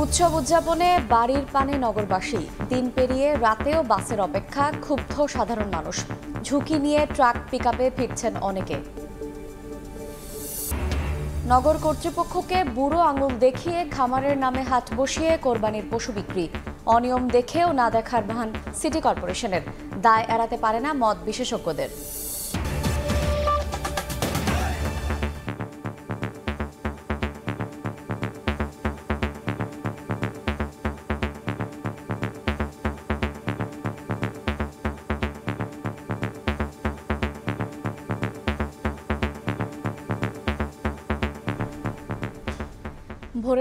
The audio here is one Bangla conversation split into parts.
উৎসব উদযাপনে বাড়ির পানে নগরবাসী দিন পেরিয়ে রাতেও বাসের অপেক্ষা ক্ষুব্ধ সাধারণ মানুষ ঝুঁকি নিয়ে ট্রাক আপে ফিরছেন অনেকে নগর কর্তৃপক্ষকে বুড়ো আঙুল দেখিয়ে খামারের নামে হাট বসিয়ে কোরবানির পশু বিক্রি অনিয়ম দেখেও না দেখার ভান সিটি কর্পোরেশনের দায় এড়াতে পারে না মত বিশেষজ্ঞদের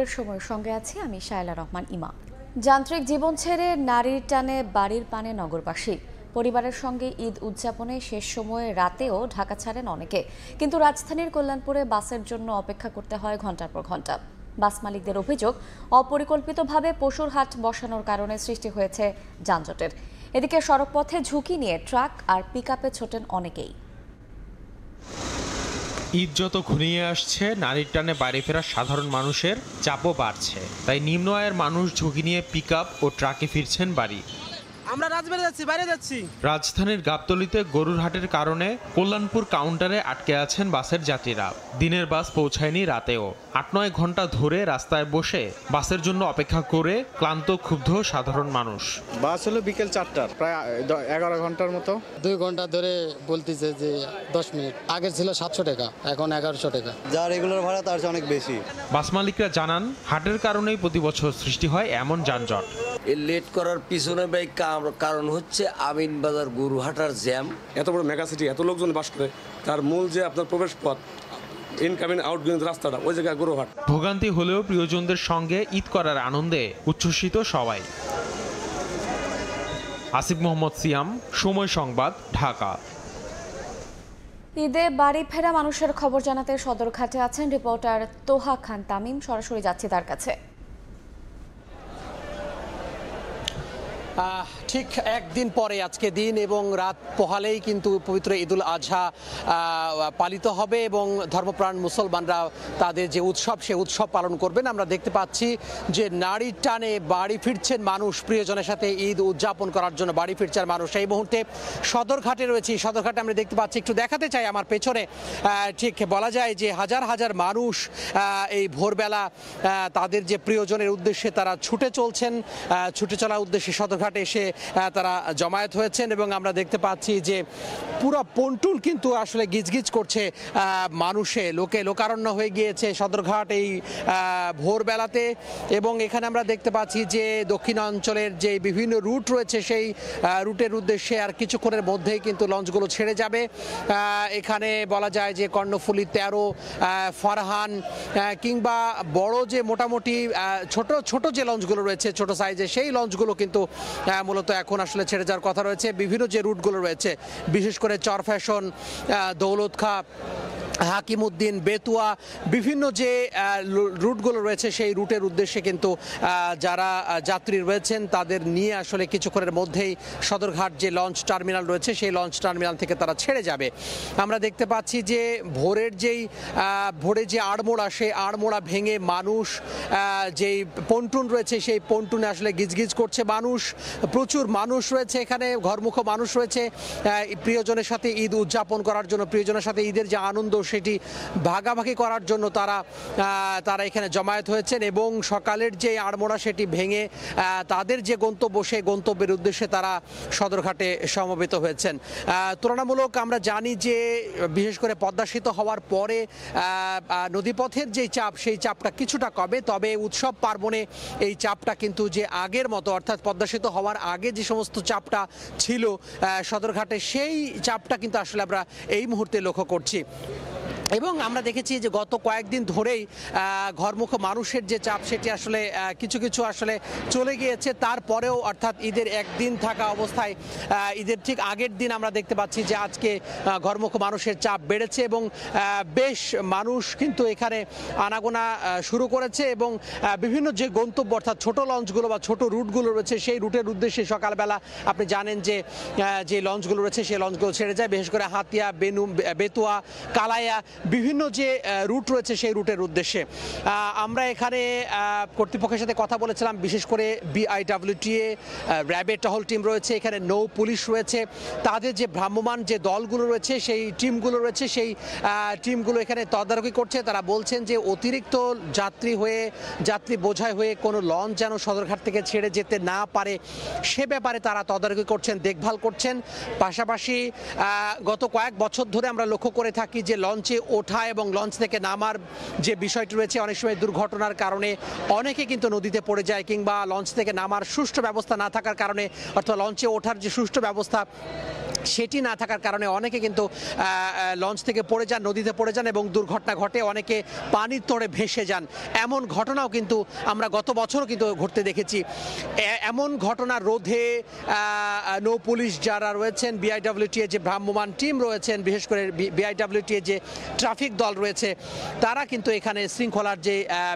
খবরের সময় সঙ্গে আছি আমি শায়লা রহমান ইমা যান্ত্রিক জীবন ছেড়ে নারীর টানে বাড়ির পানে নগরবাসী পরিবারের সঙ্গে ঈদ উদযাপনে শেষ সময়ে রাতেও ঢাকা ছাড়েন অনেকে কিন্তু রাজধানীর কল্যাণপুরে বাসের জন্য অপেক্ষা করতে হয় ঘন্টার পর ঘন্টা বাস মালিকদের অভিযোগ অপরিকল্পিতভাবে পশুর হাট বসানোর কারণে সৃষ্টি হয়েছে যানজটের এদিকে সড়কপথে ঝুঁকি নিয়ে ট্রাক আর পিক ছোটেন অনেকেই ঈদ যত আসছে নারীর টানে বাড়ি ফেরা সাধারণ মানুষের চাপও বাড়ছে তাই নিম্ন আয়ের মানুষ ঝুঁকি নিয়ে পিক ও ট্রাকে ফিরছেন বাড়ি আমরা রাজবাড়ি যাচ্ছি বাইরে যাচ্ছি রাজধানীর গাবতলিতে গরুর হাটের কারণে কল্যাণপুর কাউন্টারে আটকে আছেন বাসের যাত্রীরা দিনের বাস পৌঁছায়নি রাতেও আট নয় ঘন্টা ধরে রাস্তায় বসে বাসের জন্য অপেক্ষা করে ক্লান্ত ক্ষুব্ধ সাধারণ মানুষ বাস হলো বিকেল চারটার প্রায় এগারো ঘন্টার মতো দুই ঘন্টা ধরে বলতেছে যে দশ মিনিট আগে ছিল সাতশো টাকা এখন এগারোশো টাকা যা রেগুলার ভাড়া তার অনেক বেশি বাস মালিকরা জানান হাটের কারণেই প্রতি বছর সৃষ্টি হয় এমন যানজট লেট করার পিছনে ব্যয় কাম আমরা কারণ হচ্ছে আমিন বাজার গরুহাটার জ্যাম এত বড় মেগা সিটি এত লোকজন বাস করে তার মূল যে আপনার প্রবেশ পথ রাস্তাটা ওই জায়গায় ভোগান্তি হলেও প্রিয়জনদের সঙ্গে ঈদ করার আনন্দে উচ্ছ্বসিত সবাই আসিফ মোহাম্মদ সিয়াম সময় সংবাদ ঢাকা ঈদে বাড়ি ফেরা মানুষের খবর জানাতে সদরঘাটে আছেন রিপোর্টার তোহা খান তামিম সরাসরি যাচ্ছি তার কাছে ঠিক একদিন পরে আজকে দিন এবং রাত পোহালেই কিন্তু পবিত্র ঈদুল আজহা পালিত হবে এবং ধর্মপ্রাণ মুসলমানরা তাদের যে উৎসব সে উৎসব পালন করবেন আমরা দেখতে পাচ্ছি যে নারীর টানে বাড়ি ফিরছেন মানুষ প্রিয়জনের সাথে ঈদ উদযাপন করার জন্য বাড়ি ফিরছেন মানুষ এই মুহূর্তে সদরঘাটে রয়েছি সদরঘাটে আমরা দেখতে পাচ্ছি একটু দেখাতে চাই আমার পেছনে ঠিক বলা যায় যে হাজার হাজার মানুষ এই ভোরবেলা তাদের যে প্রিয়জনের উদ্দেশ্যে তারা ছুটে চলছেন ছুটে চলার উদ্দেশ্যে সদরঘাটে এসে হ্যাঁ, তারা জমায়েত হয়েছেন এবং আমরা দেখতে পাচ্ছি যে পুরো পন্টুন কিন্তু আসলে গিজগিজ করছে মানুষে লোকে লোকারণ্য হয়ে গিয়েছে সদরঘাট এই ভোরবেলাতে এবং এখানে আমরা দেখতে পাচ্ছি যে দক্ষিণাঞ্চলের যে বিভিন্ন রুট রয়েছে সেই রুটের উদ্দেশ্যে আর কিছুক্ষণের মধ্যেই কিন্তু লঞ্চগুলো ছেড়ে যাবে এখানে বলা যায় যে কর্ণফুলি তেরো ফারহান কিংবা বড় যে মোটামুটি ছোট ছোট যে লঞ্চগুলো রয়েছে ছোট সাইজে সেই লঞ্চগুলো কিন্তু মূলত এখন আসলে ছেড়ে যাওয়ার কথা রয়েছে বিভিন্ন যে রুটগুলো রয়েছে বিশেষ করে চর ফ্যাশন দৌলত খাপ হাকিম উদ্দিন বেতুয়া বিভিন্ন যে রুটগুলো রয়েছে সেই রুটের উদ্দেশ্যে কিন্তু যারা যাত্রী রয়েছেন তাদের নিয়ে আসলে কিছুক্ষণের মধ্যেই সদরঘাট যে লঞ্চ টার্মিনাল রয়েছে সেই লঞ্চ টার্মিনাল থেকে তারা ছেড়ে যাবে আমরা দেখতে পাচ্ছি যে ভোরের যেই ভোরে যে আড়মোড়া সেই আড়মোড়া ভেঙে মানুষ যেই পন্টুন রয়েছে সেই পন্টুনে আসলে গিজগিজ করছে মানুষ প্রচুর মানুষ রয়েছে এখানে ঘরমুখ মানুষ রয়েছে প্রিয়জনের সাথে ঈদ উদযাপন করার জন্য প্রিয়জনের সাথে ঈদের যে আনন্দ সেটি ভাগাভাগি করার জন্য তারা তারা এখানে জমায়েত হয়েছেন এবং সকালের যে আড়মোড়া সেটি ভেঙে তাদের যে গন্তব্য সে গন্তব্যের উদ্দেশ্যে তারা সদরঘাটে সমবেত হয়েছেন তুলনামূলক আমরা জানি যে বিশেষ করে পদ্মাসিত হওয়ার পরে নদীপথের যে চাপ সেই চাপটা কিছুটা কবে তবে উৎসব পার্বণে এই চাপটা কিন্তু যে আগের মতো অর্থাৎ পদ্মাসিত হওয়ার আগে যে সমস্ত চাপটা ছিল সদরঘাটে সেই চাপটা কিন্তু আসলে আমরা এই মুহূর্তে লক্ষ্য করছি এবং আমরা দেখেছি যে গত কয়েকদিন ধরেই ঘরমুখ মানুষের যে চাপ সেটি আসলে কিছু কিছু আসলে চলে গিয়েছে তারপরেও অর্থাৎ ঈদের একদিন থাকা অবস্থায় ঈদের ঠিক আগের দিন আমরা দেখতে পাচ্ছি যে আজকে ঘরমুখ মানুষের চাপ বেড়েছে এবং বেশ মানুষ কিন্তু এখানে আনাগোনা শুরু করেছে এবং বিভিন্ন যে গন্তব্য অর্থাৎ ছোট লঞ্চগুলো বা ছোট রুটগুলো রয়েছে সেই রুটের উদ্দেশ্যে সকালবেলা আপনি জানেন যে যে লঞ্চগুলো রয়েছে সেই লঞ্চগুলো ছেড়ে যায় বিশেষ করে হাতিয়া বেনু বেতুয়া কালায়া বিভিন্ন যে রুট রয়েছে সেই রুটের উদ্দেশ্যে আমরা এখানে কর্তৃপক্ষের সাথে কথা বলেছিলাম বিশেষ করে বিআইডাব্লিউটিএ র্যাবের টহল টিম রয়েছে এখানে নৌ পুলিশ রয়েছে তাদের যে ভ্রাম্যমান যে দলগুলো রয়েছে সেই টিমগুলো রয়েছে সেই টিমগুলো এখানে তদারকি করছে তারা বলছেন যে অতিরিক্ত যাত্রী হয়ে যাত্রী বোঝায় হয়ে কোনো লঞ্চ যেন সদরঘাট থেকে ছেড়ে যেতে না পারে সে ব্যাপারে তারা তদারকি করছেন দেখভাল করছেন পাশাপাশি গত কয়েক বছর ধরে আমরা লক্ষ্য করে থাকি যে লঞ্চে ওঠা এবং লঞ্চ থেকে নামার যে বিষয়টি রয়েছে অনেক সময় দুর্ঘটনার কারণে অনেকে কিন্তু নদীতে পড়ে যায় কিংবা লঞ্চ থেকে নামার সুষ্ঠু ব্যবস্থা না থাকার কারণে অর্থাৎ লঞ্চে ওঠার যে সুষ্ঠু ব্যবস্থা সেটি না থাকার কারণে অনেকে কিন্তু লঞ্চ থেকে পড়ে যান নদীতে পড়ে যান এবং দুর্ঘটনা ঘটে অনেকে পানির তোড়ে ভেসে যান এমন ঘটনাও কিন্তু আমরা গত বছরও কিন্তু ঘটতে দেখেছি এমন ঘটনা রোধে নৌ পুলিশ যারা রয়েছেন বিআইডাব্লিউটিএ যে ভ্রাম্যমান টিম রয়েছেন বিশেষ করে বিআইডব্লিউটিএ যে ট্রাফিক দল রয়েছে তারা কিন্তু এখানে শৃঙ্খলার যে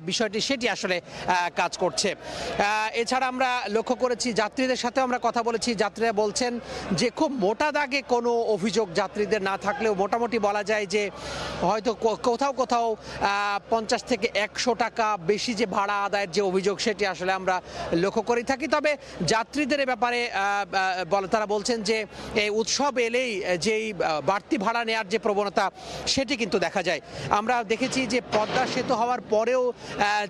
বিষয়টি সেটি আসলে কাজ করছে এছাড়া আমরা লক্ষ্য করেছি যাত্রীদের সাথে আমরা কথা বলেছি যাত্রীরা বলছেন যে খুব মোটা দাগে কোনো অভিযোগ যাত্রীদের না থাকলেও মোটামুটি বলা যায় যে হয়তো কোথাও কোথাও পঞ্চাশ থেকে একশো টাকা বেশি যে ভাড়া আদায়ের যে অভিযোগ সেটি আসলে আমরা লক্ষ্য করেই থাকি তবে যাত্রীদের ব্যাপারে তারা বলছেন যে এই উৎসব এলেই যেই বাড়তি ভাড়া নেওয়ার যে প্রবণতা সেটি কিন্তু দেখা যায় আমরা দেখেছি যে পদ্মা সেতু হওয়ার পরেও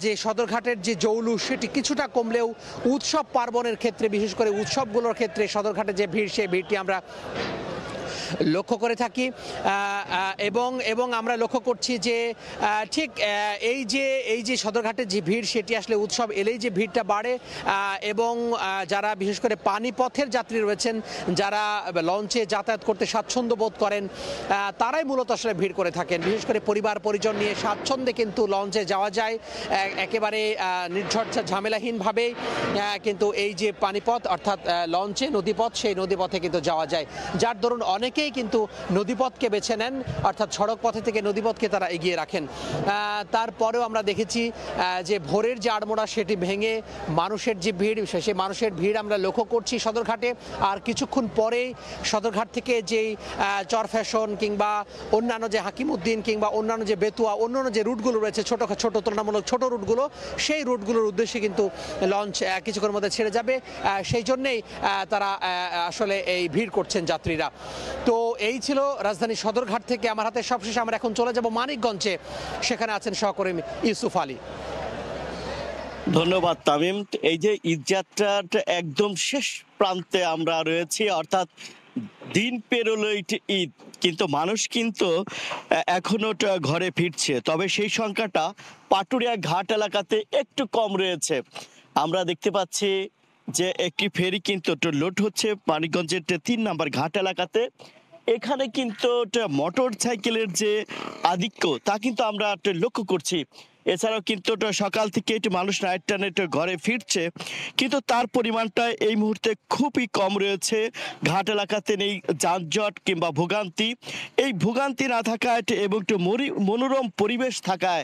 যে সদরঘাটের যে জৌলুস সেটি কিছুটা কমলেও উৎসব পার্বণের ক্ষেত্রে বিশেষ করে উৎসবগুলোর ক্ষেত্রে সদরঘাটে যে ভিড় সে ভিড়টি আমরা লক্ষ্য করে থাকি এবং এবং আমরা লক্ষ্য করছি যে ঠিক এই যে এই যে সদরঘাটের যে ভিড় সেটি আসলে উৎসব এলেই যে ভিড়টা বাড়ে এবং যারা বিশেষ করে পানিপথের যাত্রী রয়েছেন যারা লঞ্চে যাতায়াত করতে স্বাচ্ছন্দ্য বোধ করেন তারাই মূলত আসলে ভিড় করে থাকেন বিশেষ করে পরিবার পরিজন নিয়ে স্বাচ্ছন্দ্যে কিন্তু লঞ্চে যাওয়া যায় একেবারে নির্ঝরঝা ঝামেলাহীনভাবেই কিন্তু এই যে পানিপথ অর্থাৎ লঞ্চে নদীপথ সেই নদীপথে কিন্তু যাওয়া যায় যার দরুন অনেক অনেকেই কিন্তু নদীপথকে বেছে নেন অর্থাৎ সড়ক পথে থেকে নদীপথকে তারা এগিয়ে রাখেন তারপরেও আমরা দেখেছি যে ভোরের যে আড়মোড়া সেটি ভেঙে মানুষের যে ভিড় সে মানুষের ভিড় আমরা লক্ষ্য করছি সদরঘাটে আর কিছুক্ষণ পরেই সদরঘাট থেকে যেই চর ফ্যাশন কিংবা অন্যান্য যে উদ্দিন কিংবা অন্যান্য যে বেতুয়া অন্যান্য যে রুটগুলো রয়েছে ছোট ছোট তুলনামূলক ছোট রুটগুলো সেই রুটগুলোর উদ্দেশ্যে কিন্তু লঞ্চ কিছুক্ষণের মধ্যে ছেড়ে যাবে সেই জন্যেই তারা আসলে এই ভিড় করছেন যাত্রীরা তো এই ছিল রাজধানী সদরঘাট থেকে আমার হাতে সবশেষে আমরা এখন চলে যাব মানিকগঞ্জে সেখানে আছেন সহকর্মী ইউসুফ আলী ধন্যবাদ তামিম এই যে ঈদযাত্রার একদম শেষ প্রান্তে আমরা রয়েছি অর্থাৎ দিন পেরোলো ঈদ কিন্তু মানুষ কিন্তু এখনো ঘরে ফিরছে তবে সেই সংখ্যাটা পাটুরিয়া ঘাট এলাকাতে একটু কম রয়েছে আমরা দেখতে পাচ্ছি যে একটি ফেরি কিন্তু লোড হচ্ছে পানিগঞ্জের তিন নাম্বার ঘাট এলাকাতে এখানে কিন্তু মোটর সাইকেলের যে আধিক্য তা কিন্তু আমরা লক্ষ্য করছি এছাড়াও কিন্তু সকাল থেকে একটু মানুষ নাইট টানে ঘরে ফিরছে কিন্তু তার পরিমাণটা এই মুহূর্তে খুবই কম রয়েছে ঘাট এলাকাতে নেই যানজট কিংবা ভোগান্তি এই ভোগান্তি না থাকায় এবং একটু মনোরম পরিবেশ থাকায়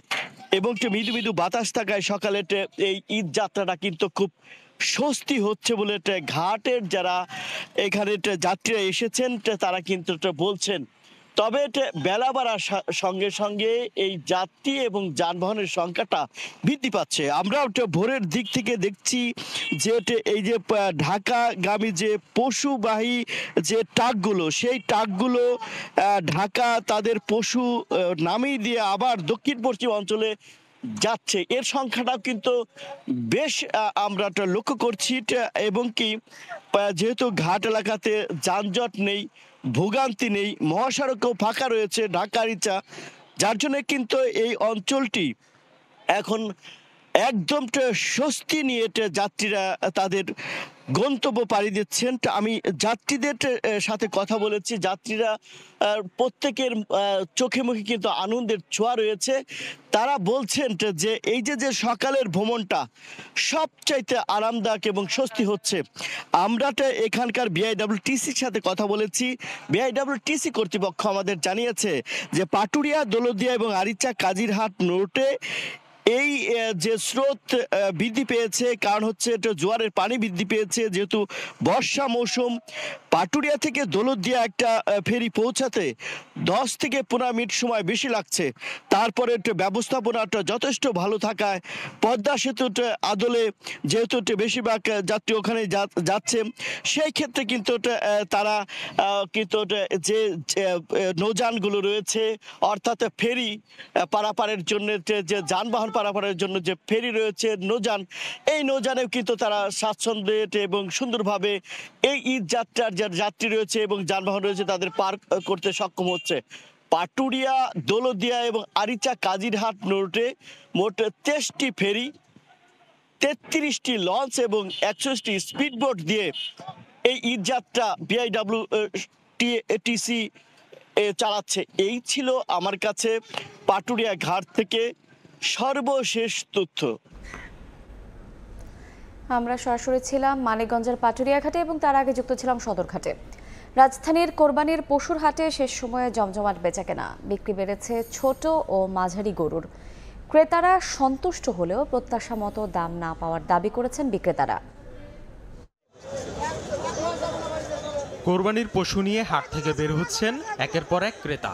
এবং একটু মৃদু মৃদু বাতাস থাকায় সকালে এই ঈদ যাত্রাটা কিন্তু খুব স্বস্তি হচ্ছে বলে একটা ঘাটের যারা এখানে যাত্রীরা এসেছেন তারা কিন্তু বলছেন তবে বেলা বাড়ার সঙ্গে সঙ্গে এই যাত্রী এবং যানবাহনের সংখ্যাটা বৃদ্ধি পাচ্ছে আমরা ভোরের দিক থেকে দেখছি যে এই যে ঢাকাগামী যে পশুবাহী যে ট্রাকগুলো সেই ট্রাকগুলো ঢাকা তাদের পশু নামিয়ে দিয়ে আবার দক্ষিণ পশ্চিম অঞ্চলে যাচ্ছে এর সংখ্যাটাও কিন্তু বেশ আমরা লক্ষ্য করছি এবং কি যেহেতু ঘাট এলাকাতে যানজট নেই ভোগান্তি নেই মহাসড়কও ফাঁকা রয়েছে ঢাকা রিচা যার জন্য কিন্তু এই অঞ্চলটি এখন একদম স্বস্তি নিয়ে যাত্রীরা তাদের গন্তব্য পাড়ি দিচ্ছেন আমি যাত্রীদের সাথে কথা বলেছি যাত্রীরা প্রত্যেকের চোখে মুখে কিন্তু আনন্দের ছোঁয়া রয়েছে তারা বলছেন যে এই যে যে সকালের ভ্রমণটা সবচাইতে আরামদায়ক এবং স্বস্তি হচ্ছে আমরা তো এখানকার বিআইডাব্লিউটিসির সাথে কথা বলেছি বিআইডাব্লিউটিসি কর্তৃপক্ষ আমাদের জানিয়েছে যে পাটুরিয়া দোলদিয়া এবং আরিচা কাজিরহাট নোটে এই যে স্রোত বৃদ্ধি পেয়েছে কারণ হচ্ছে এটা জোয়ারের পানি বৃদ্ধি পেয়েছে যেহেতু বর্ষা মৌসুম পাটুরিয়া থেকে দোলদিয়া একটা ফেরি পৌঁছাতে দশ থেকে পনেরো মিনিট সময় বেশি লাগছে তারপরে ব্যবস্থাপনাটা যথেষ্ট ভালো থাকায় পদ্মা সেতুটা আদলে যেহেতু বেশিরভাগ যাত্রী ওখানে যাচ্ছে সেই ক্ষেত্রে কিন্তু তারা কিন্তু যে নৌযানগুলো রয়েছে অর্থাৎ ফেরি পারাপারের জন্য যে যানবাহন পারাপারের জন্য যে ফেরি রয়েছে নৌযান এই নৌযানেও কিন্তু তারা স্বাচ্ছন্দ্যে এবং সুন্দরভাবে এই ঈদ যাত্রার যার যাত্রী রয়েছে এবং যানবাহন রয়েছে তাদের পার করতে সক্ষম হচ্ছে পাটুরিয়া দোলদিয়া এবং আরিচা কাজিরহাট নোটে মোট তেইশটি ফেরি তেত্রিশটি লঞ্চ এবং একচল্লিশটি স্পিডবোট দিয়ে এই ঈদযাত্রা বিআইডাব্লিউ টিসি চালাচ্ছে এই ছিল আমার কাছে পাটুরিয়া ঘাট থেকে সর্বশেষ তথ্য আমরা সরাসরি ছিলাম মানিকগঞ্জের পাটুরিয়াঘাটে এবং তার আগে যুক্ত ছিলাম সদরঘাটে রাজধানীর কোরবানির পশুর হাটে শেষ সময়ে জমজমাট কেনা বিক্রি বেড়েছে ছোট ও মাঝারি গরুর ক্রেতারা সন্তুষ্ট হলেও প্রত্যাশা মতো দাম না পাওয়ার দাবি করেছেন বিক্রেতারা কোরবানির পশু নিয়ে হাট থেকে বের হচ্ছেন একের পর এক ক্রেতা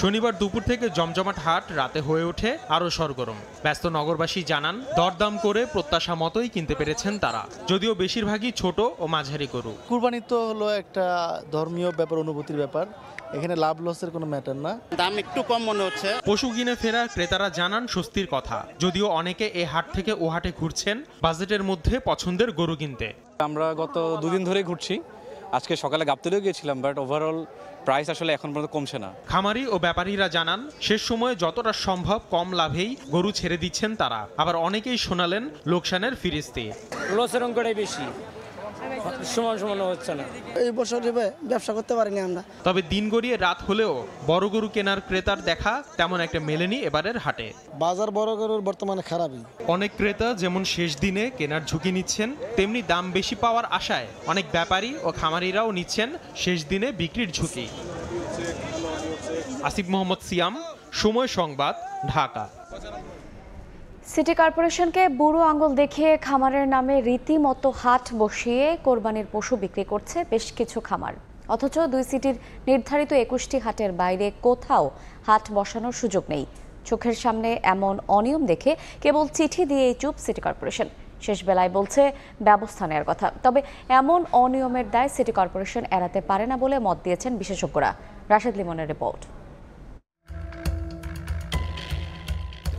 শনিবার দুপুর থেকে জমজমাট হাট রাতে হয়ে ওঠে আরও সরগরম ব্যস্ত নগরবাসী জানান দরদাম করে প্রত্যাশা মতোই কিনতে পেরেছেন তারা যদিও বেশিরভাগই ছোট ও মাঝারি গরু কুরবানি তো হলো একটা ধর্মীয় ব্যাপার অনুভূতির ব্যাপার এখানে লাভ লসের কোনো ম্যাটার না দাম একটু কম মনে হচ্ছে পশু কিনে ফেরা ক্রেতারা জানান স্বস্তির কথা যদিও অনেকে এ হাট থেকে ও হাটে ঘুরছেন বাজেটের মধ্যে পছন্দের গরু কিনতে আমরা গত দুদিন ধরে ঘুরছি আজকে সকালে গাবতলেও গিয়েছিলাম বাট ওভারঅল প্রাইস আসলে এখন পর্যন্ত কমছে না খামারি ও ব্যাপারীরা জানান শেষ সময়ে যতটা সম্ভব কম লাভেই গরু ছেড়ে দিচ্ছেন তারা আবার অনেকেই শোনালেন লোকসানের ফিরিস্তি লসের অঙ্কটাই বেশি সমান সমান হচ্ছে না এই বছর ব্যবসা করতে পারিনি আমরা তবে দিন গড়িয়ে রাত হলেও বড় গরু কেনার ক্রেতার দেখা তেমন একটা মেলেনি এবারের হাটে বাজার বড় গরুর বর্তমানে খারাপই অনেক ক্রেতা যেমন শেষ দিনে কেনার ঝুঁকি নিচ্ছেন তেমনি দাম বেশি পাওয়ার আশায় অনেক ব্যাপারী ও খামারিরাও নিচ্ছেন শেষ দিনে বিক্রির ঝুঁকি আসিফ মোহাম্মদ সিয়াম সময় সংবাদ ঢাকা সিটি কর্পোরেশনকে বুড়ো আঙুল দেখিয়ে খামারের নামে রীতিমতো হাট বসিয়ে কোরবানির পশু বিক্রি করছে বেশ কিছু খামার অথচ দুই সিটির নির্ধারিত একুশটি হাটের বাইরে কোথাও হাট বসানোর সুযোগ নেই চোখের সামনে এমন অনিয়ম দেখে কেবল চিঠি দিয়েই চুপ সিটি কর্পোরেশন শেষ বেলায় বলছে ব্যবস্থা নেওয়ার কথা তবে এমন অনিয়মের দায় সিটি কর্পোরেশন এড়াতে পারে না বলে মত দিয়েছেন বিশেষজ্ঞরা রাশেদ লিমনের রিপোর্ট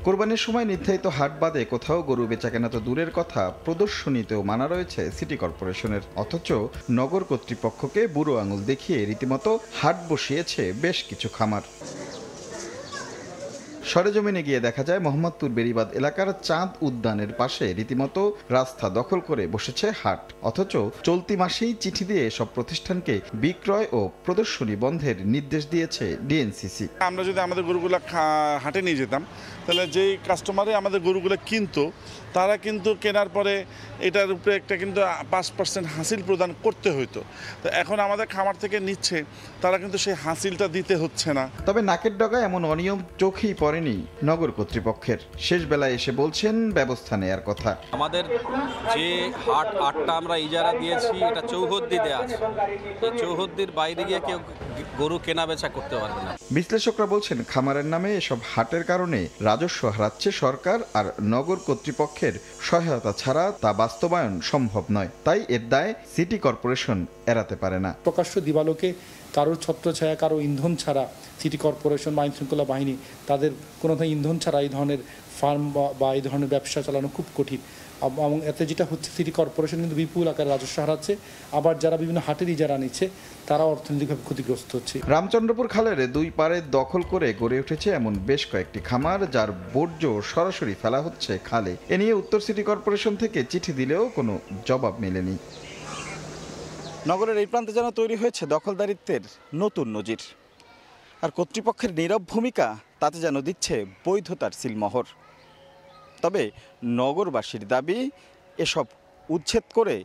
কোরবানির সময় নির্ধারিত হাট বাদে কোথাও গরু বেচাকেনা তো দূরের কথা প্রদর্শনীতেও মানা রয়েছে সিটি কর্পোরেশনের অথচ নগর কর্তৃপক্ষকে বুড়ো আঙুল দেখিয়ে রীতিমতো হাট বসিয়েছে বেশ কিছু খামার সরেজমিনে গিয়ে দেখা যায় মোহাম্মদপুর বেরিবাদ এলাকার চাঁদ উদ্যানের পাশে রীতিমতো রাস্তা দখল করে বসেছে হাট অথচ চলতি মাসেই চিঠি দিয়ে সব প্রতিষ্ঠানকে বিক্রয় ও প্রদর্শনী বন্ধের নির্দেশ দিয়েছে ডিএনসিসি আমরা যদি আমাদের গরুগুলা হাটে নিয়ে যেতাম তাহলে যেই কাস্টমারে আমাদের গরুগুলা কিনতো তারা কিন্তু কেনার পরে এটার উপরে একটা কিন্তু পাঁচ পার্সেন্ট হাসিল প্রদান করতে হইতো তো এখন আমাদের খামার থেকে নিচ্ছে তারা কিন্তু সেই হাসিলটা দিতে হচ্ছে না তবে নাকের ডগা এমন অনিয়ম চোখেই পড়েনি নগর কর্তৃপক্ষের শেষ বেলায় এসে বলছেন ব্যবস্থা নেয়ার কথা আমাদের যে হাট আটটা আমরা ইজারা দিয়েছি এটা চৌহদ্দি দেওয়া আছে তো চৌহদ্দির বাইরে গিয়ে কেউ গরু কেনা বেচা করতে পারবে না বিশ্লেষকরা বলছেন খামারের নামে এসব হাটের কারণে রাজস্ব হারাচ্ছে সরকার আর নগর কর্তৃপক্ষের মানুষের সহায়তা ছাড়া তা বাস্তবায়ন সম্ভব নয় তাই এর দায় সিটি কর্পোরেশন এড়াতে পারে না প্রকাশ্য দিবালোকে কারোর ছত্রছায়া কারো ইন্ধন ছাড়া সিটি কর্পোরেশন বা আইনশৃঙ্খলা বাহিনী তাদের কোনো ইন্ধন ছাড়া এই ধরনের ফার্ম বা এই ধরনের ব্যবসা চালানো খুব কঠিন এবং এতে যেটা হচ্ছে সিটি কর্পোরেশন কিন্তু বিপুল আকারে রাজস্ব হারাচ্ছে আবার যারা বিভিন্ন হাটেরই যারা নিচ্ছে তারা অর্থনৈতিকভাবে ক্ষতিগ্রস্ত হচ্ছে রামচন্দ্রপুর খালের দুই পারে দখল করে গড়ে উঠেছে এমন বেশ কয়েকটি খামার যার বর্জ্য সরাসরি ফেলা হচ্ছে খালে এ নিয়ে উত্তর সিটি কর্পোরেশন থেকে চিঠি দিলেও কোনো জবাব মেলেনি নগরের এই প্রান্তে যেন তৈরি হয়েছে দখলদারিত্বের নতুন নজির আর কর্তৃপক্ষের নীরব ভূমিকা তাতে যেন দিচ্ছে বৈধতার সিলমোহর তবে নগরবাসীর দাবি এসব উচ্ছেদ করে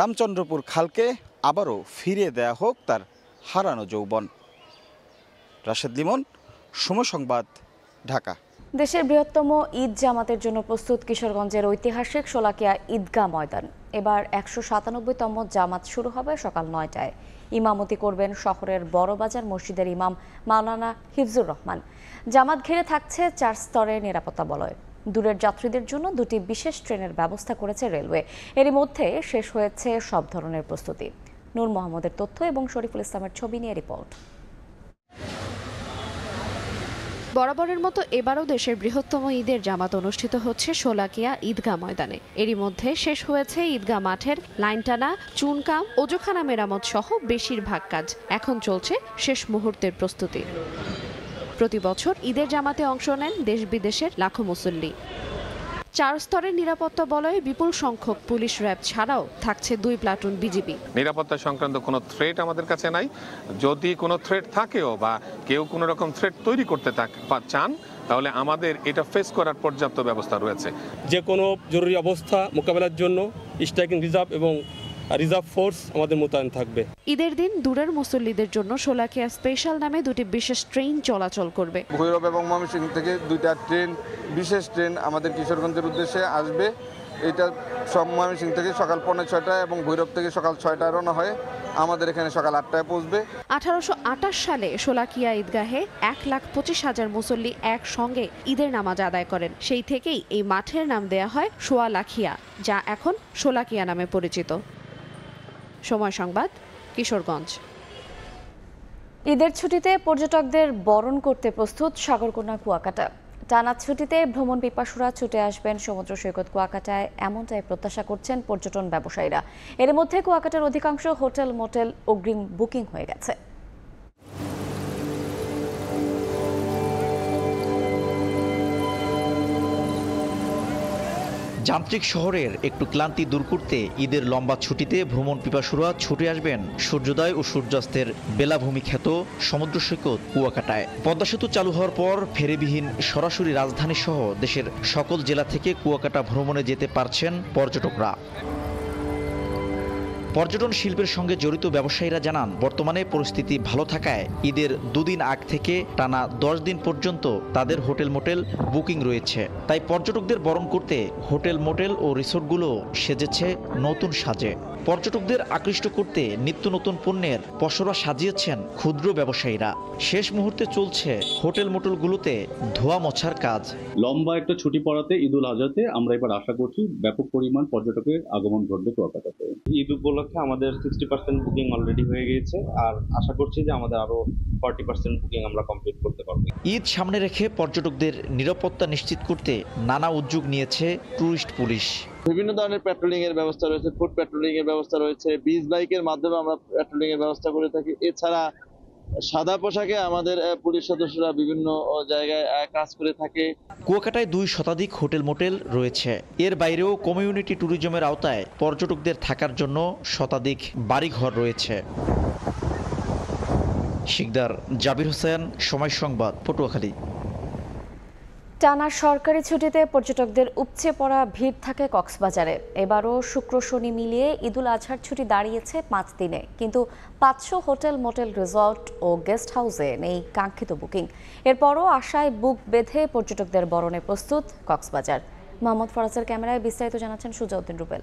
রামচন্দ্রপুর খালকে আবারও ফিরিয়ে দেয়া হোক তার হারানো যৌবন রাশেদ লিমন সমসংবাদ সংবাদ ঢাকা দেশের বৃহত্তম ঈদ জামাতের জন্য প্রস্তুত কিশোরগঞ্জের ঐতিহাসিক শোলাকিয়া ঈদগাহ ময়দান এবার একশো সাতানব্বইতম জামাত শুরু হবে সকাল নয়টায় ইমামতি করবেন শহরের বড়বাজার মসজিদের ইমাম মাওলানা হিফজুর রহমান জামাত ঘিরে থাকছে চার স্তরের নিরাপত্তা বলয় দূরের যাত্রীদের জন্য দুটি বিশেষ ট্রেনের ব্যবস্থা করেছে রেলওয়ে এরই মধ্যে শেষ হয়েছে সব ধরনের প্রস্তুতি নূর মোহাম্মদের তথ্য এবং শরীফুল ইসলামের ছবি নিয়ে রিপোর্ট বরাবরের মতো এবারও দেশের বৃহত্তম ঈদের জামাত অনুষ্ঠিত হচ্ছে শোলাকিয়া ঈদগাহ ময়দানে এরই মধ্যে শেষ হয়েছে ঈদগাহ মাঠের লাইনটানা চুনকাম ওজোখানা মেরামত সহ বেশিরভাগ কাজ এখন চলছে শেষ মুহূর্তের প্রস্তুতি প্রতি বছর ঈদের জামাতে অংশ নেন দেশ বিদেশের লাখো মুসল্লি চার স্তরের নিরাপত্তা বলয়ে বিপুল সংখ্যক পুলিশ র্যাব ছাড়াও থাকছে দুই প্লাটুন বিজিবি নিরাপত্তা সংক্রান্ত কোনো থ্রেট আমাদের কাছে নাই যদি কোনো থ্রেট থাকেও বা কেউ কোনো রকম থ্রেট তৈরি করতে চান তাহলে আমাদের এটা ফেস করার পর্যাপ্ত ব্যবস্থা রয়েছে যে কোনো জরুরি অবস্থা মোকাবেলার জন্য স্ট্রাইকিং রিজার্ভ এবং রিজার্ভ ফোর্স আমাদের মোতায়েন থাকবে ঈদের দিন দূরের মুসল্লিদের জন্য শোলাকিয়া স্পেশাল নামে দুটি বিশেষ ট্রেন চলাচল করবে ভৈরব এবং ময়মনসিং থেকে দুইটা ট্রেন বিশেষ ট্রেন আমাদের কিশোরগঞ্জের উদ্দেশ্যে আসবে এটা সব ময়মনসিং থেকে সকাল পৌনে ছয়টায় এবং ভৈরব থেকে সকাল ছয়টায় রওনা হয় আমাদের এখানে সকাল আটটায় পৌঁছবে আঠারোশো সালে শোলাকিয়া ঈদগাহে এক লাখ পঁচিশ হাজার মুসল্লি একসঙ্গে ঈদের নামাজ আদায় করেন সেই থেকেই এই মাঠের নাম দেয়া হয় সোয়া যা এখন শোলাকিয়া নামে পরিচিত সময় সংবাদ কিশোরগঞ্জ ঈদের ছুটিতে পর্যটকদের বরণ করতে প্রস্তুত সাগরকন্যা কুয়াকাটা টানা ছুটিতে ভ্রমণ পিপাসুরা ছুটে আসবেন সমুদ্র সৈকত কুয়াকাটায় এমনটাই প্রত্যাশা করছেন পর্যটন ব্যবসায়ীরা এর মধ্যে কুয়াকাটার অধিকাংশ হোটেল মোটেল অগ্রিম বুকিং হয়ে গেছে যান্ত্রিক শহরের একটু ক্লান্তি দূর করতে ঈদের লম্বা ছুটিতে ভ্রমণ পিপাসুরা ছুটে আসবেন সূর্যোদয় ও সূর্যাস্তের বেলাভূমি খ্যাত সমুদ্র সৈকত কুয়াকাটায় পদ্মা সেতু চালু হওয়ার পর ফেরিবিহীন সরাসরি রাজধানী সহ দেশের সকল জেলা থেকে কুয়াকাটা ভ্রমণে যেতে পারছেন পর্যটকরা পর্যটন শিল্পের সঙ্গে জড়িত ব্যবসায়ীরা জানান বর্তমানে পরিস্থিতি ভালো থাকায় ঈদের দুদিন আগ থেকে টানা দশ দিন পর্যন্ত তাদের হোটেল মোটেল বুকিং রয়েছে তাই পর্যটকদের বরণ করতে হোটেল মোটেল ও রিসোর্টগুলো সেজেছে নতুন সাজে পর্যটকদের আকৃষ্ট করতে নিত্য নতুন পণ্যের পসরা সাজিয়েছেন ক্ষুদ্র ব্যবসায়ীরা শেষ মুহূর্তে চলছে হোটেল মোটেলগুলোতে ধোয়া মোছার কাজ লম্বা একটা ছুটি পড়াতে ঈদুল আজহাতে আমরা এবার আশা করছি ব্যাপক পরিমাণ পর্যটকের আগমন ঘটবে কুয়াকাটাতে ঈদ উপলক্ষে আমাদের সিক্সটি পার্সেন্ট বুকিং অলরেডি হয়ে গিয়েছে আর আশা করছি যে আমাদের আরো ফর্টি পার্সেন্ট বুকিং আমরা কমপ্লিট করতে পারবো ঈদ সামনে রেখে পর্যটকদের নিরাপত্তা নিশ্চিত করতে নানা উদ্যোগ নিয়েছে ট্যুরিস্ট পুলিশ বিভিন্ন ধরনের পেট্রোলিং এর ব্যবস্থা রয়েছে ফুড পেট্রোলিং এর ব্যবস্থা রয়েছে বিচ বাইকের মাধ্যমে আমরা পেট্রোলিং এর ব্যবস্থা করে থাকি এছাড়া সাদা পোশাকে আমাদের পুলিশ সদস্যরা বিভিন্ন জায়গায় কাজ করে থাকে কুয়াকাটায় দুই শতাধিক হোটেল মোটেল রয়েছে এর বাইরেও কমিউনিটি ট্যুরিজমের আওতায় পর্যটকদের থাকার জন্য শতাধিক বাড়িঘর রয়েছে শিকদার জাবির হোসেন সময় সংবাদ পটুয়াখালী টানা সরকারি ছুটিতে পর্যটকদের উপচে পড়া ভিড় থাকে কক্সবাজারে এবারও শুক্র শনি মিলিয়ে ঈদুল আজহার ছুটি দাঁড়িয়েছে পাঁচ দিনে কিন্তু পাঁচশো হোটেল মোটেল রিসর্ট ও গেস্ট হাউসে নেই কাঙ্ক্ষিত বুকিং এরপরও আশায় বুক বেঁধে পর্যটকদের বরণে প্রস্তুত কক্সবাজার মোহাম্মদ ফরাজের ক্যামেরায় বিস্তারিত জানাচ্ছেন সুজাউদ্দিন রুবেল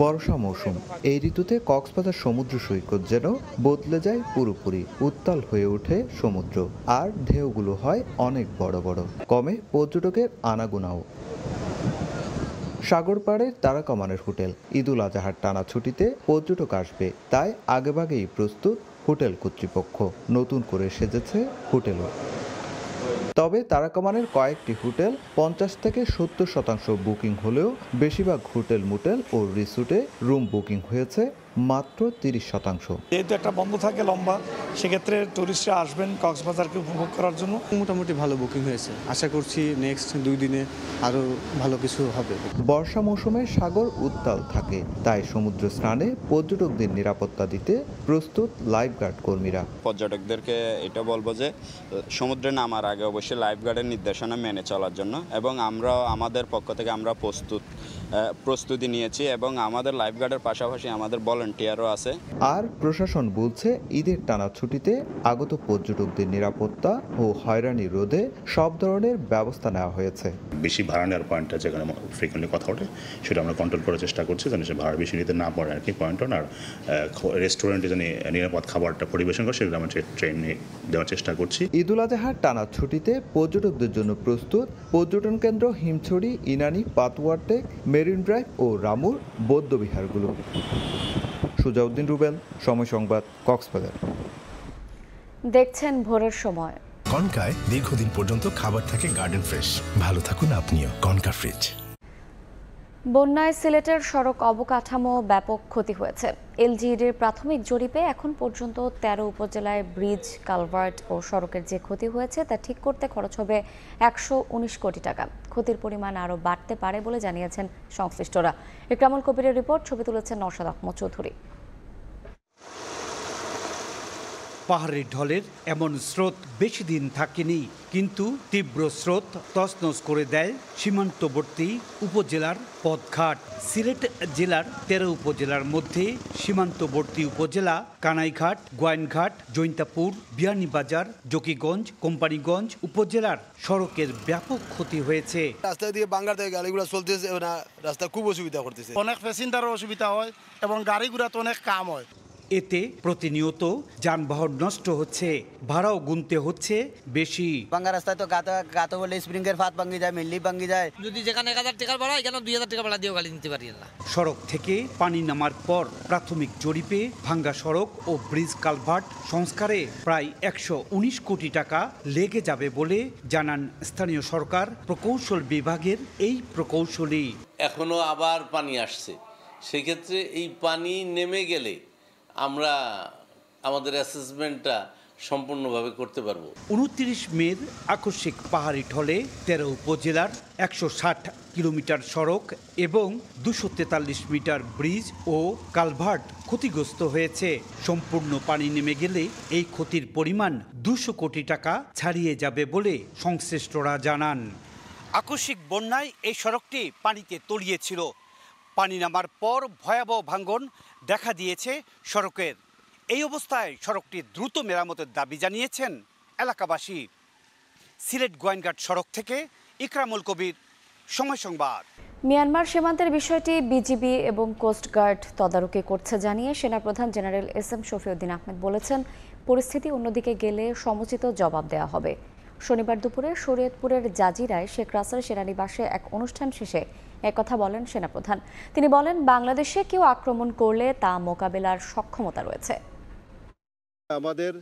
বর্ষা মৌসুম এই ঋতুতে কক্সবাজার সমুদ্র সৈকত যেন বদলে যায় পুরোপুরি উত্তাল হয়ে ওঠে সমুদ্র আর ঢেউগুলো হয় অনেক বড় বড় কমে পর্যটকের আনাগোনাও সাগরপাড়ে তারাকামানের হোটেল ঈদুল আজাহার টানা ছুটিতে পর্যটক আসবে তাই আগেভাগেই প্রস্তুত হোটেল কর্তৃপক্ষ নতুন করে সেজেছে হোটেলও তবে তারাকামানের কয়েকটি হোটেল পঞ্চাশ থেকে সত্তর শতাংশ বুকিং হলেও বেশিরভাগ হোটেল মোটেল ও রিসোর্টে রুম বুকিং হয়েছে মাত্র তিরিশ শতাংশ যেহেতু একটা বন্ধ থাকে লম্বা সেক্ষেত্রে টুরিস্টরা আসবেন কক্সবাজারকে উপভোগ করার জন্য মোটামুটি ভালো বুকিং হয়েছে আশা করছি নেক্সট দুই দিনে আরও ভালো কিছু হবে বর্ষা মৌসুমে সাগর উত্তাল থাকে তাই সমুদ্র স্নানে পর্যটকদের নিরাপত্তা দিতে প্রস্তুত লাইফগার্ড কর্মীরা পর্যটকদেরকে এটা বলবো যে সমুদ্রে নামার আগে অবশ্যই লাইফগার্ডের নির্দেশনা মেনে চলার জন্য এবং আমরা আমাদের পক্ষ থেকে আমরা প্রস্তুত প্রস্তুতি নিয়েছি এবং আমাদের লাইফগার্ডের পাশাপাশি আমাদের ভলেন্টিয়ারও আছে আর প্রশাসন বলছে ঈদের টানা ছুটিতে আগত পর্যটকদের নিরাপত্তা ও হয়রানি রোধে সব ধরনের ব্যবস্থা নেওয়া হয়েছে বেশি ভাড়া নেওয়ার পয়েন্টটা যেখানে ফ্রিকুয়েন্টলি কথা ওঠে সেটা আমরা কন্ট্রোল করার চেষ্টা করছি যেন সে ভাড়া বেশি নিতে না পারে আর কি পয়েন্ট আর রেস্টুরেন্টে যেন নিরাপদ খাবারটা পরিবেশন করে সেগুলো আমরা ট্রেন দেওয়ার চেষ্টা করছি ঈদুল আজহার টানা ছুটিতে পর্যটকদের জন্য প্রস্তুত পর্যটন কেন্দ্র হিমছড়ি ইনানি পাতওয়ারটেক মেরিন ড্রাইভ ও রামুর বিহারগুলো সুজাউদ্দিন রুবেল সময় সংবাদ কক্সবাজার দেখছেন ভোরের সময় কনকায় দীর্ঘদিন পর্যন্ত খাবার থাকে গার্ডেন ফ্রেশ ভালো থাকুন আপনিও কনকা ফ্রিজ বন্যায় সিলেটের সড়ক অবকাঠামো ব্যাপক ক্ষতি হয়েছে এলজিইডির প্রাথমিক জরিপে এখন পর্যন্ত ১৩ উপজেলায় ব্রিজ কালভার্ট ও সড়কের যে ক্ষতি হয়েছে তা ঠিক করতে খরচ হবে একশো কোটি টাকা ক্ষতির পরিমাণ আরও বাড়তে পারে বলে জানিয়েছেন সংশ্লিষ্টরা একরামুল কবিরের রিপোর্ট ছবি তুলেছেন নরসাদ আহমদ চৌধুরী পাহাড়ের ঢলের এমন স্রোত বেশি দিন থাকেনি কিন্তু তীব্র স্রোত তছনছ করে দেয় সীমান্তবর্তী উপজেলার পদঘাট সিলেট জেলার তেরো উপজেলার মধ্যে সীমান্তবর্তী উপজেলা কানাইঘাট গোয়াইনঘাট জৈন্তাপুর বিয়ানীবাজার জকিগঞ্জ কোম্পানিগঞ্জ উপজেলার সড়কের ব্যাপক ক্ষতি হয়েছে রাস্তা দিয়ে বাংলার থেকে গাড়িগুলো চলতেছে না মানে রাস্তা খুব অসুবিধা করতেছে অনেক প্যাসেঞ্জারও অসুবিধা হয় এবং গাড়িগুলো তো অনেক কাম হয় এতে প্রতিনিয়ত যানবাহন নষ্ট হচ্ছে ভাড়াও গুনতে হচ্ছে বেশি ভাঙ্গা রাস্তায় তো গাতা গাতো বলে স্প্রিং এর ফাত ভাঙ্গি যায় মিল্লি ভাঙ্গি যায় যদি যেখানে এক হাজার টাকা ভাড়া এখানে দুই হাজার টাকা ভাড়া দিয়েও গাড়ি নিতে পারি না সড়ক থেকে পানি নামার পর প্রাথমিক জরিপে ভাঙ্গা সড়ক ও ব্রিজ কালভার্ট সংস্কারে প্রায় একশো উনিশ কোটি টাকা লেগে যাবে বলে জানান স্থানীয় সরকার প্রকৌশল বিভাগের এই প্রকৌশলী এখনো আবার পানি আসছে সেক্ষেত্রে এই পানি নেমে গেলে আমরা আমাদের অ্যাসেসমেন্টটা সম্পূর্ণভাবে করতে পারব উনত্রিশ মের আকস্মিক পাহাড়ি ঢলে তেরো উপজেলার একশো ষাট কিলোমিটার সড়ক এবং দুশো তেতাল্লিশ মিটার ব্রিজ ও কালভার্ট ক্ষতিগ্রস্ত হয়েছে সম্পূর্ণ পানি নেমে গেলে এই ক্ষতির পরিমাণ দুশো কোটি টাকা ছাড়িয়ে যাবে বলে সংশ্লিষ্টরা জানান আকস্মিক বন্যায় এই সড়কটি পানিতে তলিয়েছিল পানি নামার পর ভয়াবহ ভাঙ্গন দেখা দিয়েছে সড়কের এই অবস্থায় সড়কটি দ্রুত মেরামতের দাবি জানিয়েছেন এলাকাবাসী সিলেট গোয়েনঘাট সড়ক থেকে ইকরামুল কবির সময় সংবাদ মিয়ানমার সীমান্তের বিষয়টি বিজিবি এবং কোস্টগার্ড তদারকি করছে জানিয়ে সেনাপ্রধান general S M Shafiuddin Ahmed বলেছেন পরিস্থিতি অন্যদিকে গেলে সমুচিত জবাব দেওয়া হবে শনিবার দুপুরে শরীয়তপুরের জাজিরায় শেখ রাসেল সেনানিবাসে এক অনুষ্ঠান শেষে একথা বলেন সেনাপ্রধান তিনি বলেন বাংলাদেশে কেউ আক্রমণ করলে তা মোকাবেলার সক্ষমতা রয়েছে আমাদের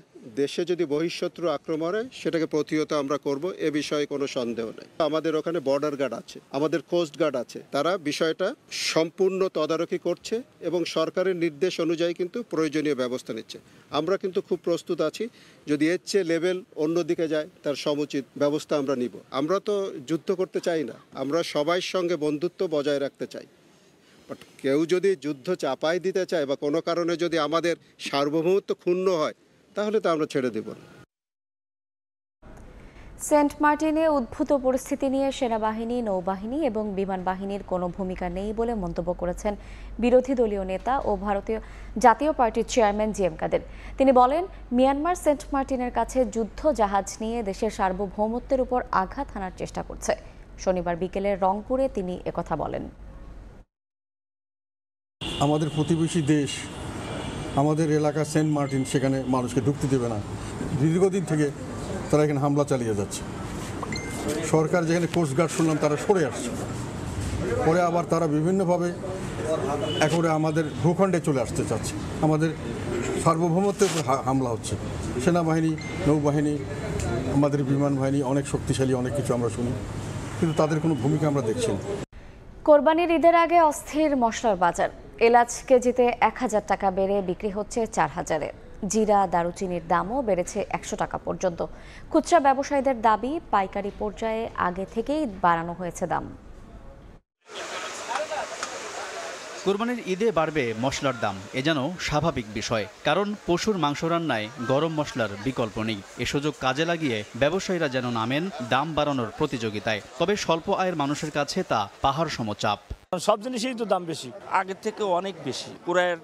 দেশে যদি বহিঃশত্রু আক্রমণ হয় সেটাকে প্রতিহত আমরা করব এ বিষয়ে কোনো সন্দেহ নেই আমাদের ওখানে বর্ডার গার্ড আছে আমাদের কোস্ট গার্ড আছে তারা বিষয়টা সম্পূর্ণ তদারকি করছে এবং সরকারের নির্দেশ অনুযায়ী কিন্তু প্রয়োজনীয় ব্যবস্থা নিচ্ছে আমরা কিন্তু খুব প্রস্তুত আছি যদি এর চেয়ে লেভেল অন্যদিকে যায় তার সমুচিত ব্যবস্থা আমরা নিব আমরা তো যুদ্ধ করতে চাই না আমরা সবাই সঙ্গে বন্ধুত্ব বজায় রাখতে চাই কেউ যদি যুদ্ধ চাপাই দিতে চায় বা কোনো কারণে যদি আমাদের সার্বভৌমত্ব ক্ষুণ্ণ হয় তাহলে তো আমরা ছেড়ে দেব না সেন্ট মার্টিনে উদ্ভূত পরিস্থিতি নিয়ে সেনাবাহিনী নৌবাহিনী এবং বিমান বাহিনীর কোনো ভূমিকা নেই বলে মন্তব্য করেছেন বিরোধী দলীয় নেতা ও ভারতীয় জাতীয় পার্টির চেয়ারম্যান জি এম কাদের তিনি বলেন মিয়ানমার সেন্ট মার্টিনের কাছে যুদ্ধ জাহাজ নিয়ে দেশের সার্বভৌমত্বের উপর আঘাত হানার চেষ্টা করছে শনিবার বিকেলে রংপুরে তিনি একথা বলেন আমাদের প্রতিবেশী দেশ আমাদের এলাকা সেন্ট মার্টিন সেখানে মানুষকে ঢুকতে দেবে না দীর্ঘদিন থেকে তারা এখানে হামলা চালিয়ে যাচ্ছে সরকার যেখানে কোস্টগার্ড শুনলাম তারা সরে আসছে পরে আবার তারা বিভিন্নভাবে একেবারে আমাদের ভূখণ্ডে চলে আসতে চাচ্ছে আমাদের সার্বভৌমত্বের উপর হামলা হচ্ছে সেনাবাহিনী নৌবাহিনী আমাদের বিমান বাহিনী অনেক শক্তিশালী অনেক কিছু আমরা শুনি কিন্তু তাদের কোনো ভূমিকা আমরা দেখছি কোরবানির ঈদের আগে অস্থির মশলার বাজার এলাচ কেজিতে এক হাজার টাকা বেড়ে বিক্রি হচ্ছে চার হাজারে জিরা দারুচিনির দামও বেড়েছে একশো টাকা পর্যন্ত খুচরা ব্যবসায়ীদের দাবি পাইকারি পর্যায়ে আগে থেকেই বাড়ানো হয়েছে দাম কোরবানির ঈদে বাড়বে মশলার দাম এ যেন স্বাভাবিক বিষয় কারণ পশুর মাংস রান্নায় গরম মশলার বিকল্প নেই এ সুযোগ কাজে লাগিয়ে ব্যবসায়ীরা যেন নামেন দাম বাড়ানোর প্রতিযোগিতায় তবে স্বল্প আয়ের মানুষের কাছে তা পাহাড় সমচাপ সব জিনিসেই তো দাম বেশি আগের থেকে অনেক বেশি পুরায়ের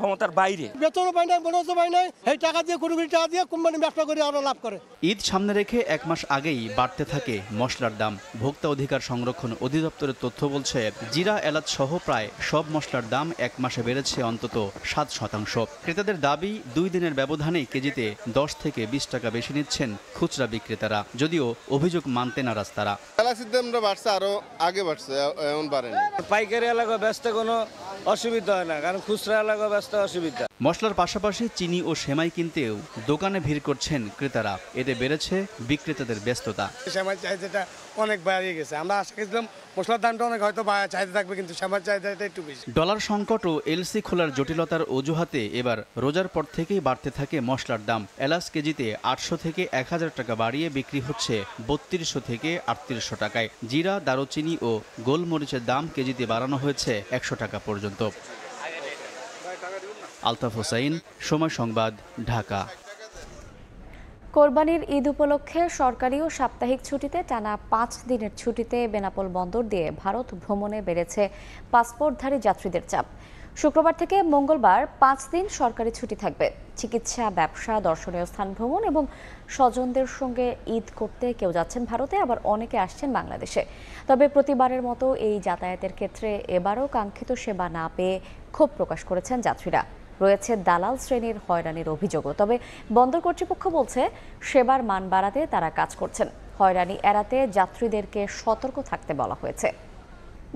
ক্ষমতার বাইরে বেতন পাই নাই বোনাস পাই নাই এই টাকা দিয়ে কোটি কোটি টাকা দিয়ে কোম্পানি ব্যবসা করে আরো লাভ করে ঈদ সামনে রেখে এক মাস আগেই বাড়তে থাকে মশলার দাম ভোক্তা অধিকার সংরক্ষণ অধিদপ্তরের তথ্য বলছে জিরা এলাচ সহ প্রায় সব মশলার দাম এক মাসে বেড়েছে অন্তত সাত শতাংশ ক্রেতাদের দাবি দুই দিনের ব্যবধানে কেজিতে দশ থেকে বিশ টাকা বেশি নিচ্ছেন খুচরা বিক্রেতারা যদিও অভিযোগ মানতে নারাজ তারা এলাচির দামটা বাড়ছে আরো আগে বাড়ছে এমন বাড়েনি পাইকারি এলাকা ব্যস্ত কোনো অসুবিধা হয় না কারণ খুচরা এলাকা ব্যস্ত অসুবিধা মশলার পাশাপাশি চিনি ও সেমাই কিনতেও দোকানে ভিড় করছেন ক্রেতারা এতে বেড়েছে বিক্রেতাদের ব্যস্ততা সেমাই চাই যেটা অনেক বাড়িয়ে গেছে আমরা আশা করেছিলাম মশলার দামটা অনেক হয়তো চাইতে থাকবে কিন্তু শ্যামার চাহিদাটা একটু বেশি ডলার সংকট ও এলসি খোলার জটিলতার অজুহাতে এবার রোজার পর থেকেই বাড়তে থাকে মশলার দাম এলাচ কেজিতে আটশো থেকে এক হাজার টাকা বাড়িয়ে বিক্রি হচ্ছে বত্রিশশো থেকে আটত্রিশশো টাকায় জিরা দারুচিনি ও গোলমরিচের দাম কেজিতে বাড়ানো হয়েছে একশো টাকা পর্যন্ত আলতাফ হোসাইন সময় সংবাদ ঢাকা কোরবানির ঈদ উপলক্ষে সরকারি ও সাপ্তাহিক ছুটিতে টানা পাঁচ দিনের ছুটিতে বেনাপোল বন্দর দিয়ে ভারত ভ্রমণে বেড়েছে পাসপোর্টধারী যাত্রীদের চাপ শুক্রবার থেকে মঙ্গলবার পাঁচ দিন সরকারি ছুটি থাকবে চিকিৎসা ব্যবসা দর্শনীয় স্থান ভ্রমণ এবং স্বজনদের সঙ্গে ঈদ করতে কেউ যাচ্ছেন ভারতে আবার অনেকে আসছেন বাংলাদেশে তবে প্রতিবারের মতো এই যাতায়াতের ক্ষেত্রে এবারও কাঙ্ক্ষিত সেবা না পেয়ে ক্ষোভ প্রকাশ করেছেন যাত্রীরা রয়েছে দালাল শ্রেণীর হয়রানির অভিযোগও তবে বন্দর কর্তৃপক্ষ বলছে সেবার মান বাড়াতে তারা কাজ করছেন হয়রানি এড়াতে যাত্রীদেরকে সতর্ক থাকতে বলা হয়েছে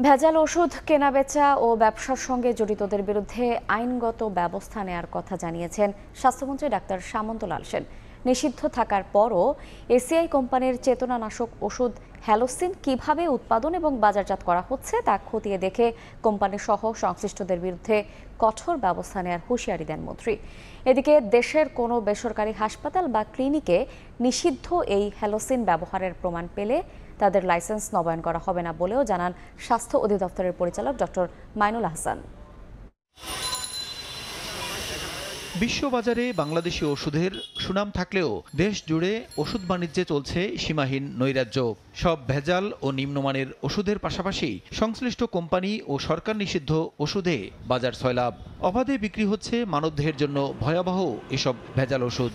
ভেজাল ওষুধ কেনাবেচা ও ব্যবসার সঙ্গে জড়িতদের বিরুদ্ধে আইনগত ব্যবস্থা নেয়ার কথা জানিয়েছেন স্বাস্থ্যমন্ত্রী ডাক্তার সামন্তলাল সেন নিষিদ্ধ থাকার পরও এসিআই কোম্পানির চেতনানাশক ওষুধ হ্যালোসিন কিভাবে উৎপাদন এবং বাজারজাত করা হচ্ছে তা খতিয়ে দেখে কোম্পানি সহ সংশ্লিষ্টদের বিরুদ্ধে কঠোর ব্যবস্থা নেওয়ার হুঁশিয়ারি দেন মন্ত্রী এদিকে দেশের কোনো বেসরকারি হাসপাতাল বা ক্লিনিকে নিষিদ্ধ এই হ্যালোসিন ব্যবহারের প্রমাণ পেলে তাদের লাইসেন্স নবায়ন করা হবে না বলেও জানান স্বাস্থ্য অধিদপ্তরের পরিচালক ডক্টর মাইনুল আহসান বিশ্ববাজারে বাংলাদেশি ওষুধের সুনাম থাকলেও দেশ জুড়ে ওষুধ বাণিজ্যে চলছে সীমাহীন নৈরাজ্য সব ভেজাল ও নিম্নমানের ওষুধের পাশাপাশি সংশ্লিষ্ট কোম্পানি ও সরকার নিষিদ্ধ ওষুধে বাজার ছয়লাভ অবাধে বিক্রি হচ্ছে মানবদেহের জন্য ভয়াবহ এসব ভেজাল ওষুধ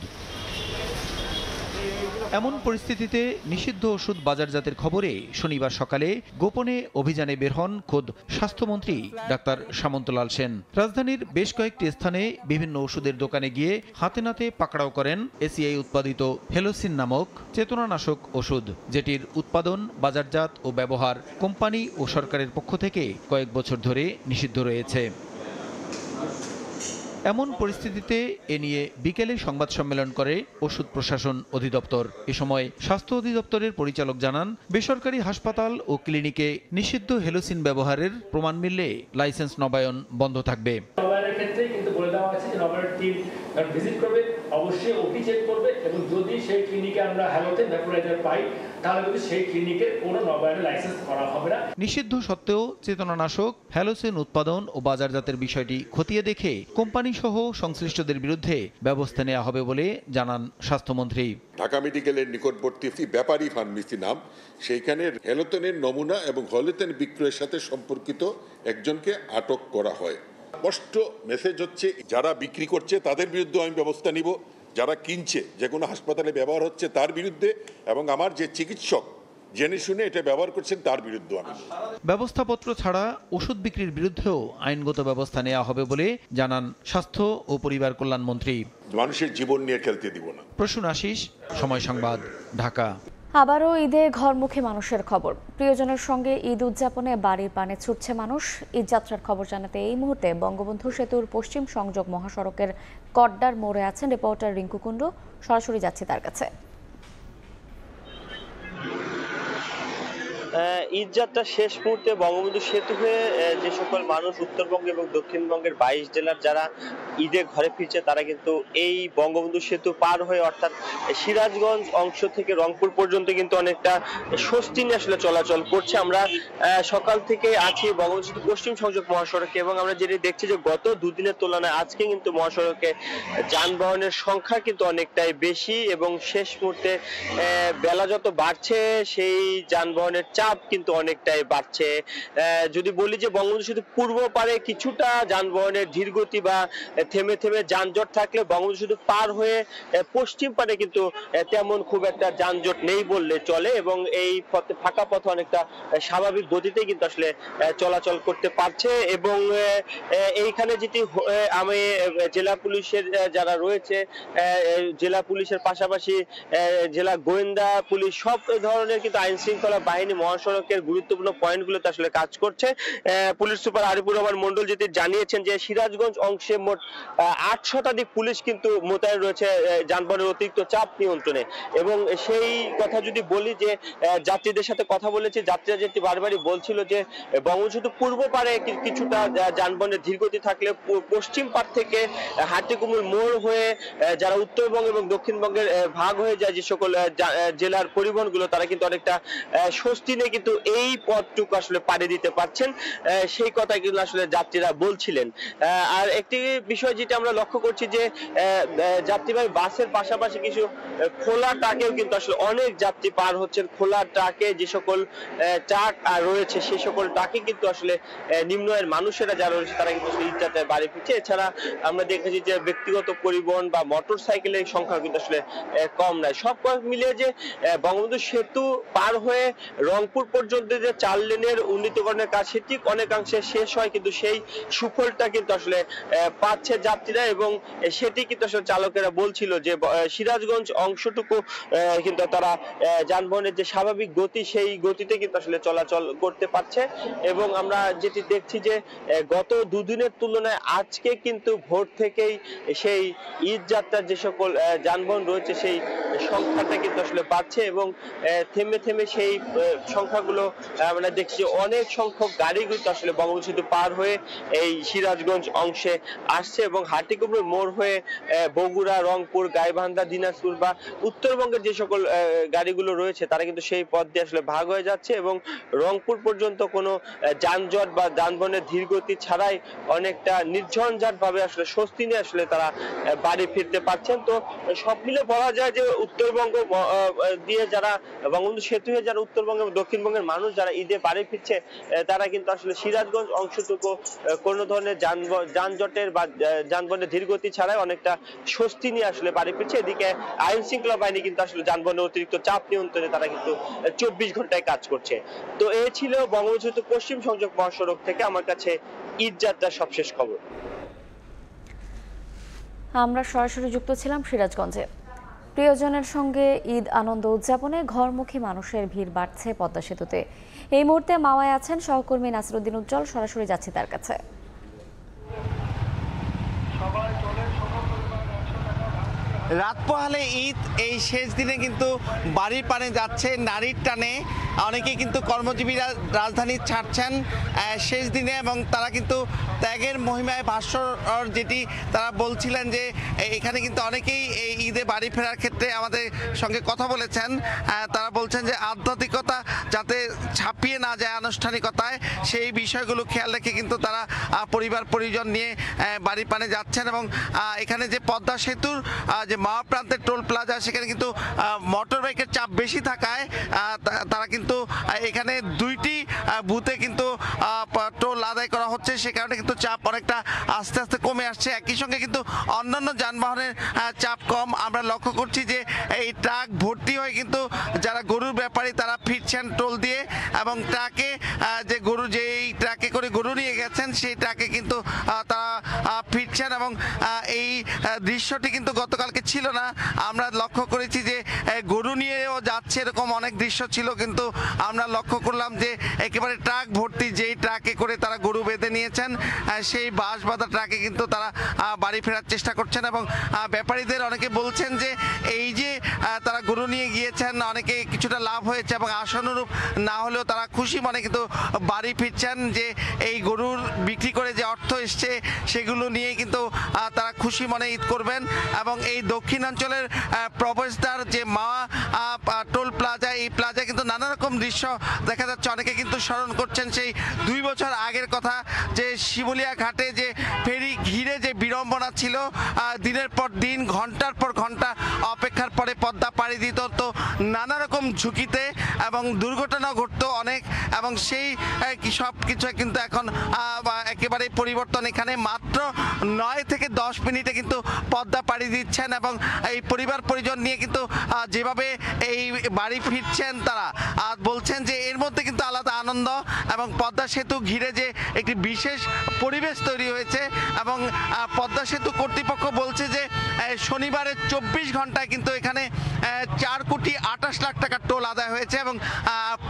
এমন পরিস্থিতিতে নিষিদ্ধ ওষুধ বাজারজাতের খবরে শনিবার সকালে গোপনে অভিযানে বের হন খোদ স্বাস্থ্যমন্ত্রী ডাক্তার সামন্তলাল সেন রাজধানীর বেশ কয়েকটি স্থানে বিভিন্ন ওষুধের দোকানে গিয়ে হাতে নাতে পাকড়াও করেন এসিআই উৎপাদিত হেলোসিন নামক চেতনানাশক ওষুধ যেটির উৎপাদন বাজারজাত ও ব্যবহার কোম্পানি ও সরকারের পক্ষ থেকে কয়েক বছর ধরে নিষিদ্ধ রয়েছে এমন পরিস্থিতিতে এ নিয়ে বিকেলে সংবাদ সম্মেলন করে ওষুধ প্রশাসন অধিদপ্তর এ সময় স্বাস্থ্য অধিদপ্তরের পরিচালক জানান বেসরকারি হাসপাতাল ও ক্লিনিকে নিষিদ্ধ হেলোসিন ব্যবহারের প্রমাণ মিললে লাইসেন্স নবায়ন বন্ধ থাকবে ক্ষেত্রে কিন্তু বলে দেওয়া আছে যে নবায়নের টিম ভিজিট করবে অবশ্যই ওপি চেক করবে এবং যদি সেই ক্লিনিকে আমরা হ্যালোতে ভ্যাপোরাইজার পাই তাহলে কিন্তু সেই ক্লিনিকের কোনো নবায়নের লাইসেন্স করা হবে না নিষিদ্ধ সত্ত্বেও চেতনানাশক হ্যালোসেন উৎপাদন ও বাজারজাতের বিষয়টি খতিয়ে দেখে কোম্পানি সহ সংশ্লিষ্টদের বিরুদ্ধে ব্যবস্থা নেওয়া হবে বলে জানান স্বাস্থ্যমন্ত্রী ঢাকা মেডিকেলের নিকটবর্তী ব্যাপারী ফার্মেসি নাম সেইখানের হ্যালোতেনের নমুনা এবং হলেতেন বিক্রয়ের সাথে সম্পর্কিত একজনকে আটক করা হয় স্পষ্ট মেসেজ হচ্ছে যারা বিক্রি করছে তাদের বিরুদ্ধে আমি ব্যবস্থা নিব যারা কিনছে যে কোনো হাসপাতালে ব্যবহার হচ্ছে তার বিরুদ্ধে এবং আমার যে চিকিৎসক জেনে শুনে এটা ব্যবহার করছেন তার বিরুদ্ধে আমি ব্যবস্থাপত্র ছাড়া ওষুধ বিক্রির বিরুদ্ধেও আইনগত ব্যবস্থা নেওয়া হবে বলে জানান স্বাস্থ্য ও পরিবার কল্যাণ মন্ত্রী মানুষের জীবন নিয়ে খেলতে দিব না প্রসূন আশিস সময় সংবাদ ঢাকা আবারও ঈদে ঘরমুখী মানুষের খবর প্রিয়জনের সঙ্গে ঈদ উদযাপনে বাড়ির পানে ছুটছে মানুষ ঈদযাত্রার খবর জানাতে এই মুহূর্তে বঙ্গবন্ধু সেতুর পশ্চিম সংযোগ মহাসড়কের কড্ডার মোড়ে আছেন রিপোর্টার রিঙ্কু কুণ্ডু সরাসরি যাচ্ছে তার কাছে ঈদযাত্রা শেষ মুহূর্তে বঙ্গবন্ধু সেতু হয়ে যে সকল মানুষ উত্তরবঙ্গ এবং দক্ষিণবঙ্গের বাইশ জেলার যারা ঈদে ঘরে ফিরছে তারা কিন্তু এই বঙ্গবন্ধু সেতু পার হয়ে অর্থাৎ সিরাজগঞ্জ অংশ থেকে রংপুর পর্যন্ত কিন্তু অনেকটা স্বস্তি নিয়ে আসলে চলাচল করছে আমরা সকাল থেকে আছি বঙ্গবন্ধু সেতু পশ্চিম সংযোগ মহাসড়কে এবং আমরা যেটি দেখছি যে গত দুদিনের তুলনায় আজকে কিন্তু মহাসড়কে যানবাহনের সংখ্যা কিন্তু অনেকটাই বেশি এবং শেষ মুহূর্তে বেলা যত বাড়ছে সেই যানবাহনের চাপ কিন্তু অনেকটাই বাড়ছে যদি বলি যে বঙ্গবন্ধু সেতু পূর্ব পারে কিছুটা যানবাহনের ধীরগতি বা থেমে থেমে যানজট থাকলে বঙ্গবন্ধু সেতু পার হয়ে পশ্চিম পারে কিন্তু তেমন খুব একটা যানজট নেই বললে চলে এবং এই পথে ফাঁকা পথ অনেকটা স্বাভাবিক গতিতে কিন্তু আসলে চলাচল করতে পারছে এবং এইখানে যেটি আমি জেলা পুলিশের যারা রয়েছে জেলা পুলিশের পাশাপাশি জেলা গোয়েন্দা পুলিশ সব ধরনের কিন্তু আইন শৃঙ্খলা বাহিনী মহাসড়কের গুরুত্বপূর্ণ পয়েন্টগুলোতে আসলে কাজ করছে পুলিশ সুপার আরিফুর রহমান মন্ডল যেটি জানিয়েছেন যে সিরাজগঞ্জ অংশে মোট আট শতাধিক পুলিশ কিন্তু মোতায়েন রয়েছে যানবাহনের অতিরিক্ত চাপ নিয়ন্ত্রণে এবং সেই কথা যদি বলি যে যাত্রীদের সাথে কথা বলেছি যাত্রীরা যেটি বারবারই বলছিল যে বঙ্গবন্ধু পূর্ব পারে কিছুটা যানবাহনের ধীরগতি থাকলে পশ্চিম পার থেকে হাতিকুমুল মোড় হয়ে যারা উত্তরবঙ্গ এবং দক্ষিণবঙ্গের ভাগ হয়ে যায় যে সকল জেলার পরিবহনগুলো তারা কিন্তু অনেকটা স্বস্তি দিনে কিন্তু এই পথটুকু আসলে পাড়ি দিতে পারছেন সেই কথা কিন্তু আসলে যাত্রীরা বলছিলেন আর একটি বিষয় যেটা আমরা লক্ষ্য করছি যে যাত্রীবাহী বাসের পাশাপাশি কিছু খোলা ট্রাকেও কিন্তু আসলে অনেক যাত্রী পার হচ্ছেন খোলা ট্রাকে যে সকল ট্রাক আর রয়েছে সেই সকল ট্রাকে কিন্তু আসলে নিম্ন আয়ের মানুষেরা যারা রয়েছে তারা কিন্তু ঈদযাত্রায় বাড়ি ফিরছে এছাড়া আমরা দেখেছি যে ব্যক্তিগত পরিবহন বা মোটর সাইকেলের সংখ্যা কিন্তু আসলে কম নাই সব মিলিয়ে যে বঙ্গবন্ধু সেতু পার হয়ে রং রংপুর পর্যন্ত যে চার লেনের উন্নীতকরণের কাজ সেটি অনেকাংশে শেষ হয় কিন্তু সেই সুফলটা কিন্তু আসলে পাচ্ছে যাত্রীরা এবং সেটি কিন্তু আসলে চালকেরা বলছিল যে সিরাজগঞ্জ অংশটুকু কিন্তু তারা যানবাহনের যে স্বাভাবিক গতি সেই গতিতে কিন্তু আসলে চলাচল করতে পারছে এবং আমরা যেটি দেখছি যে গত দুদিনের তুলনায় আজকে কিন্তু ভোর থেকেই সেই ঈদ যাত্রার যে সকল যানবাহন রয়েছে সেই সংখ্যাটা কিন্তু আসলে বাড়ছে এবং থেমে থেমে সেই সংখ্যাগুলো আমরা দেখছি অনেক সংখ্যক গাড়ি কিন্তু আসলে বঙ্গবন্ধু সেতু পার হয়ে এই সিরাজগঞ্জ অংশে আসছে এবং হাটিকুমড়ে মোড় হয়ে বগুড়া রংপুর গাইবান্ধা দিনাজপুর বা উত্তরবঙ্গের যে সকল গাড়িগুলো রয়েছে তারা কিন্তু সেই পথ দিয়ে আসলে ভাগ হয়ে যাচ্ছে এবং রংপুর পর্যন্ত কোনো যানজট বা যানবাহনের ধীরগতি ছাড়াই অনেকটা নির্ঝঞ্ঝাট ভাবে আসলে স্বস্তি নিয়ে আসলে তারা বাড়ি ফিরতে পারছেন তো সব মিলে বলা যায় যে উত্তরবঙ্গ দিয়ে যারা বঙ্গবন্ধু সেতু হয়ে যারা উত্তরবঙ্গ এবং দক্ষিণবঙ্গের মানুষ যারা ঈদে বাড়ি ফিরছে তারা কিন্তু আসলে সিরাজগঞ্জ অংশটুকু কোনো ধরনের যানজটের বা যানবাহনের ধীরগতি ছাড়াই অনেকটা স্বস্তি নিয়ে আসলে বাড়ি ফিরছে এদিকে আইন শৃঙ্খলা বাহিনী কিন্তু আসলে যানবাহনের অতিরিক্ত চাপ নিয়ন্ত্রণে তারা কিন্তু চব্বিশ ঘন্টায় কাজ করছে তো এ ছিল বঙ্গবন্ধু পশ্চিম সংযোগ মহাসড়ক থেকে আমার কাছে ঈদ যাত্রার সবশেষ খবর আমরা সরাসরি যুক্ত ছিলাম সিরাজগঞ্জে প্রিয়জনের সঙ্গে ঈদ আনন্দ উদযাপনে ঘরমুখী মানুষের ভিড় বাড়ছে পদ্মা সেতুতে এই মুহূর্তে মাওয়ায় আছেন সহকর্মী নাসিরুদ্দিন উজ্জ্বল সরাসরি যাচ্ছে তার কাছে রাত পোহালে ঈদ এই শেষ দিনে কিন্তু বাড়ির পানে যাচ্ছে নারীর টানে অনেকেই কিন্তু কর্মজীবীরা রাজধানী ছাড়ছেন শেষ দিনে এবং তারা কিন্তু ত্যাগের মহিমায় ভাস্বর যেটি তারা বলছিলেন যে এখানে কিন্তু অনেকেই এই ঈদে বাড়ি ফেরার ক্ষেত্রে আমাদের সঙ্গে কথা বলেছেন তারা বলছেন যে আধ্যাত্মিকতা যাতে ছাপিয়ে না যায় আনুষ্ঠানিকতায় সেই বিষয়গুলো খেয়াল রেখে কিন্তু তারা পরিবার পরিজন নিয়ে বাড়ির পানে যাচ্ছেন এবং এখানে যে পদ্মা সেতুর যে মা প্রান্তের টোল প্লাজা সেখানে কিন্তু মোটর বাইকের চাপ বেশি থাকায় তারা কিন্তু এখানে দুইটি বুথে কিন্তু টোল আদায় করা হচ্ছে সে কারণে কিন্তু চাপ অনেকটা আস্তে আস্তে কমে আসছে একই সঙ্গে কিন্তু অন্যান্য যানবাহনের চাপ কম আমরা লক্ষ্য করছি যে এই ট্রাক ভর্তি হয়ে কিন্তু যারা গরুর ব্যাপারী তারা ফিরছেন টোল দিয়ে এবং ট্রাকে যে গরু যেই ট্রাকে করে গরু নিয়ে গেছেন সেই ট্রাকে কিন্তু তারা ফিরছেন এবং এই দৃশ্যটি কিন্তু গতকালকে ছিল না আমরা লক্ষ্য করেছি যে গরু নিয়েও যাচ্ছে এরকম অনেক দৃশ্য ছিল কিন্তু আমরা লক্ষ্য করলাম যে একেবারে ট্রাক ভর্তি যেই ট্রাকে করে তারা গরু বেঁধে নিয়েছেন সেই বাঁশ বাঁধা ট্রাকে কিন্তু তারা বাড়ি ফেরার চেষ্টা করছেন এবং ব্যাপারীদের অনেকে বলছেন যে এই যে তারা গরু নিয়ে গিয়েছেন অনেকে কিছুটা লাভ হয়েছে এবং আশানুরূপ না হলেও তারা খুশি মনে কিন্তু বাড়ি ফিরছেন যে এই গরুর বিক্রি করে যে অর্থ এসছে সেগুলো নিয়ে কিন্তু তারা খুশি মনে ঈদ করবেন এবং এই দক্ষিণাঞ্চলের প্রবেশদ্বার যে মা টোল প্লাজা এই প্লাজা কিন্তু নানা রকম দৃশ্য দেখা যাচ্ছে অনেকে কিন্তু স্মরণ করছেন সেই দুই বছর আগের কথা যে শিবুলিয়া ঘাটে যে ফেরি ঘিরে যে বিড়ম্বনা ছিল দিনের পর দিন ঘন্টার পর ঘন্টা অপেক্ষার পরে পদ্মা পাড়ি দিত তো নানা রকম ঝুঁকিতে এবং দুর্ঘটনা ঘটতো অনেক এবং সেই সব কিছু কিন্তু এখন একেবারে পরিবর্তন এখানে মাত্র নয় থেকে দশ মিনিটে কিন্তু পদ্মা পাড়ি দিচ্ছেন এবং এই পরিবার পরিজন নিয়ে কিন্তু যেভাবে এই বাড়ি ফিরছেন তারা আর বলছেন যে এর মধ্যে কিন্তু আলাদা আনন্দ এবং পদ্মা সেতু ঘিরে যে একটি বিশেষ পরিবেশ তৈরি হয়েছে এবং পদ্মা সেতু কর্তৃপক্ষ বলছে যে শনিবারের চব্বিশ ঘন্টায় কিন্তু এখানে চার কোটি আটাশ লাখ টাকার টোল আদায় হয়েছে এবং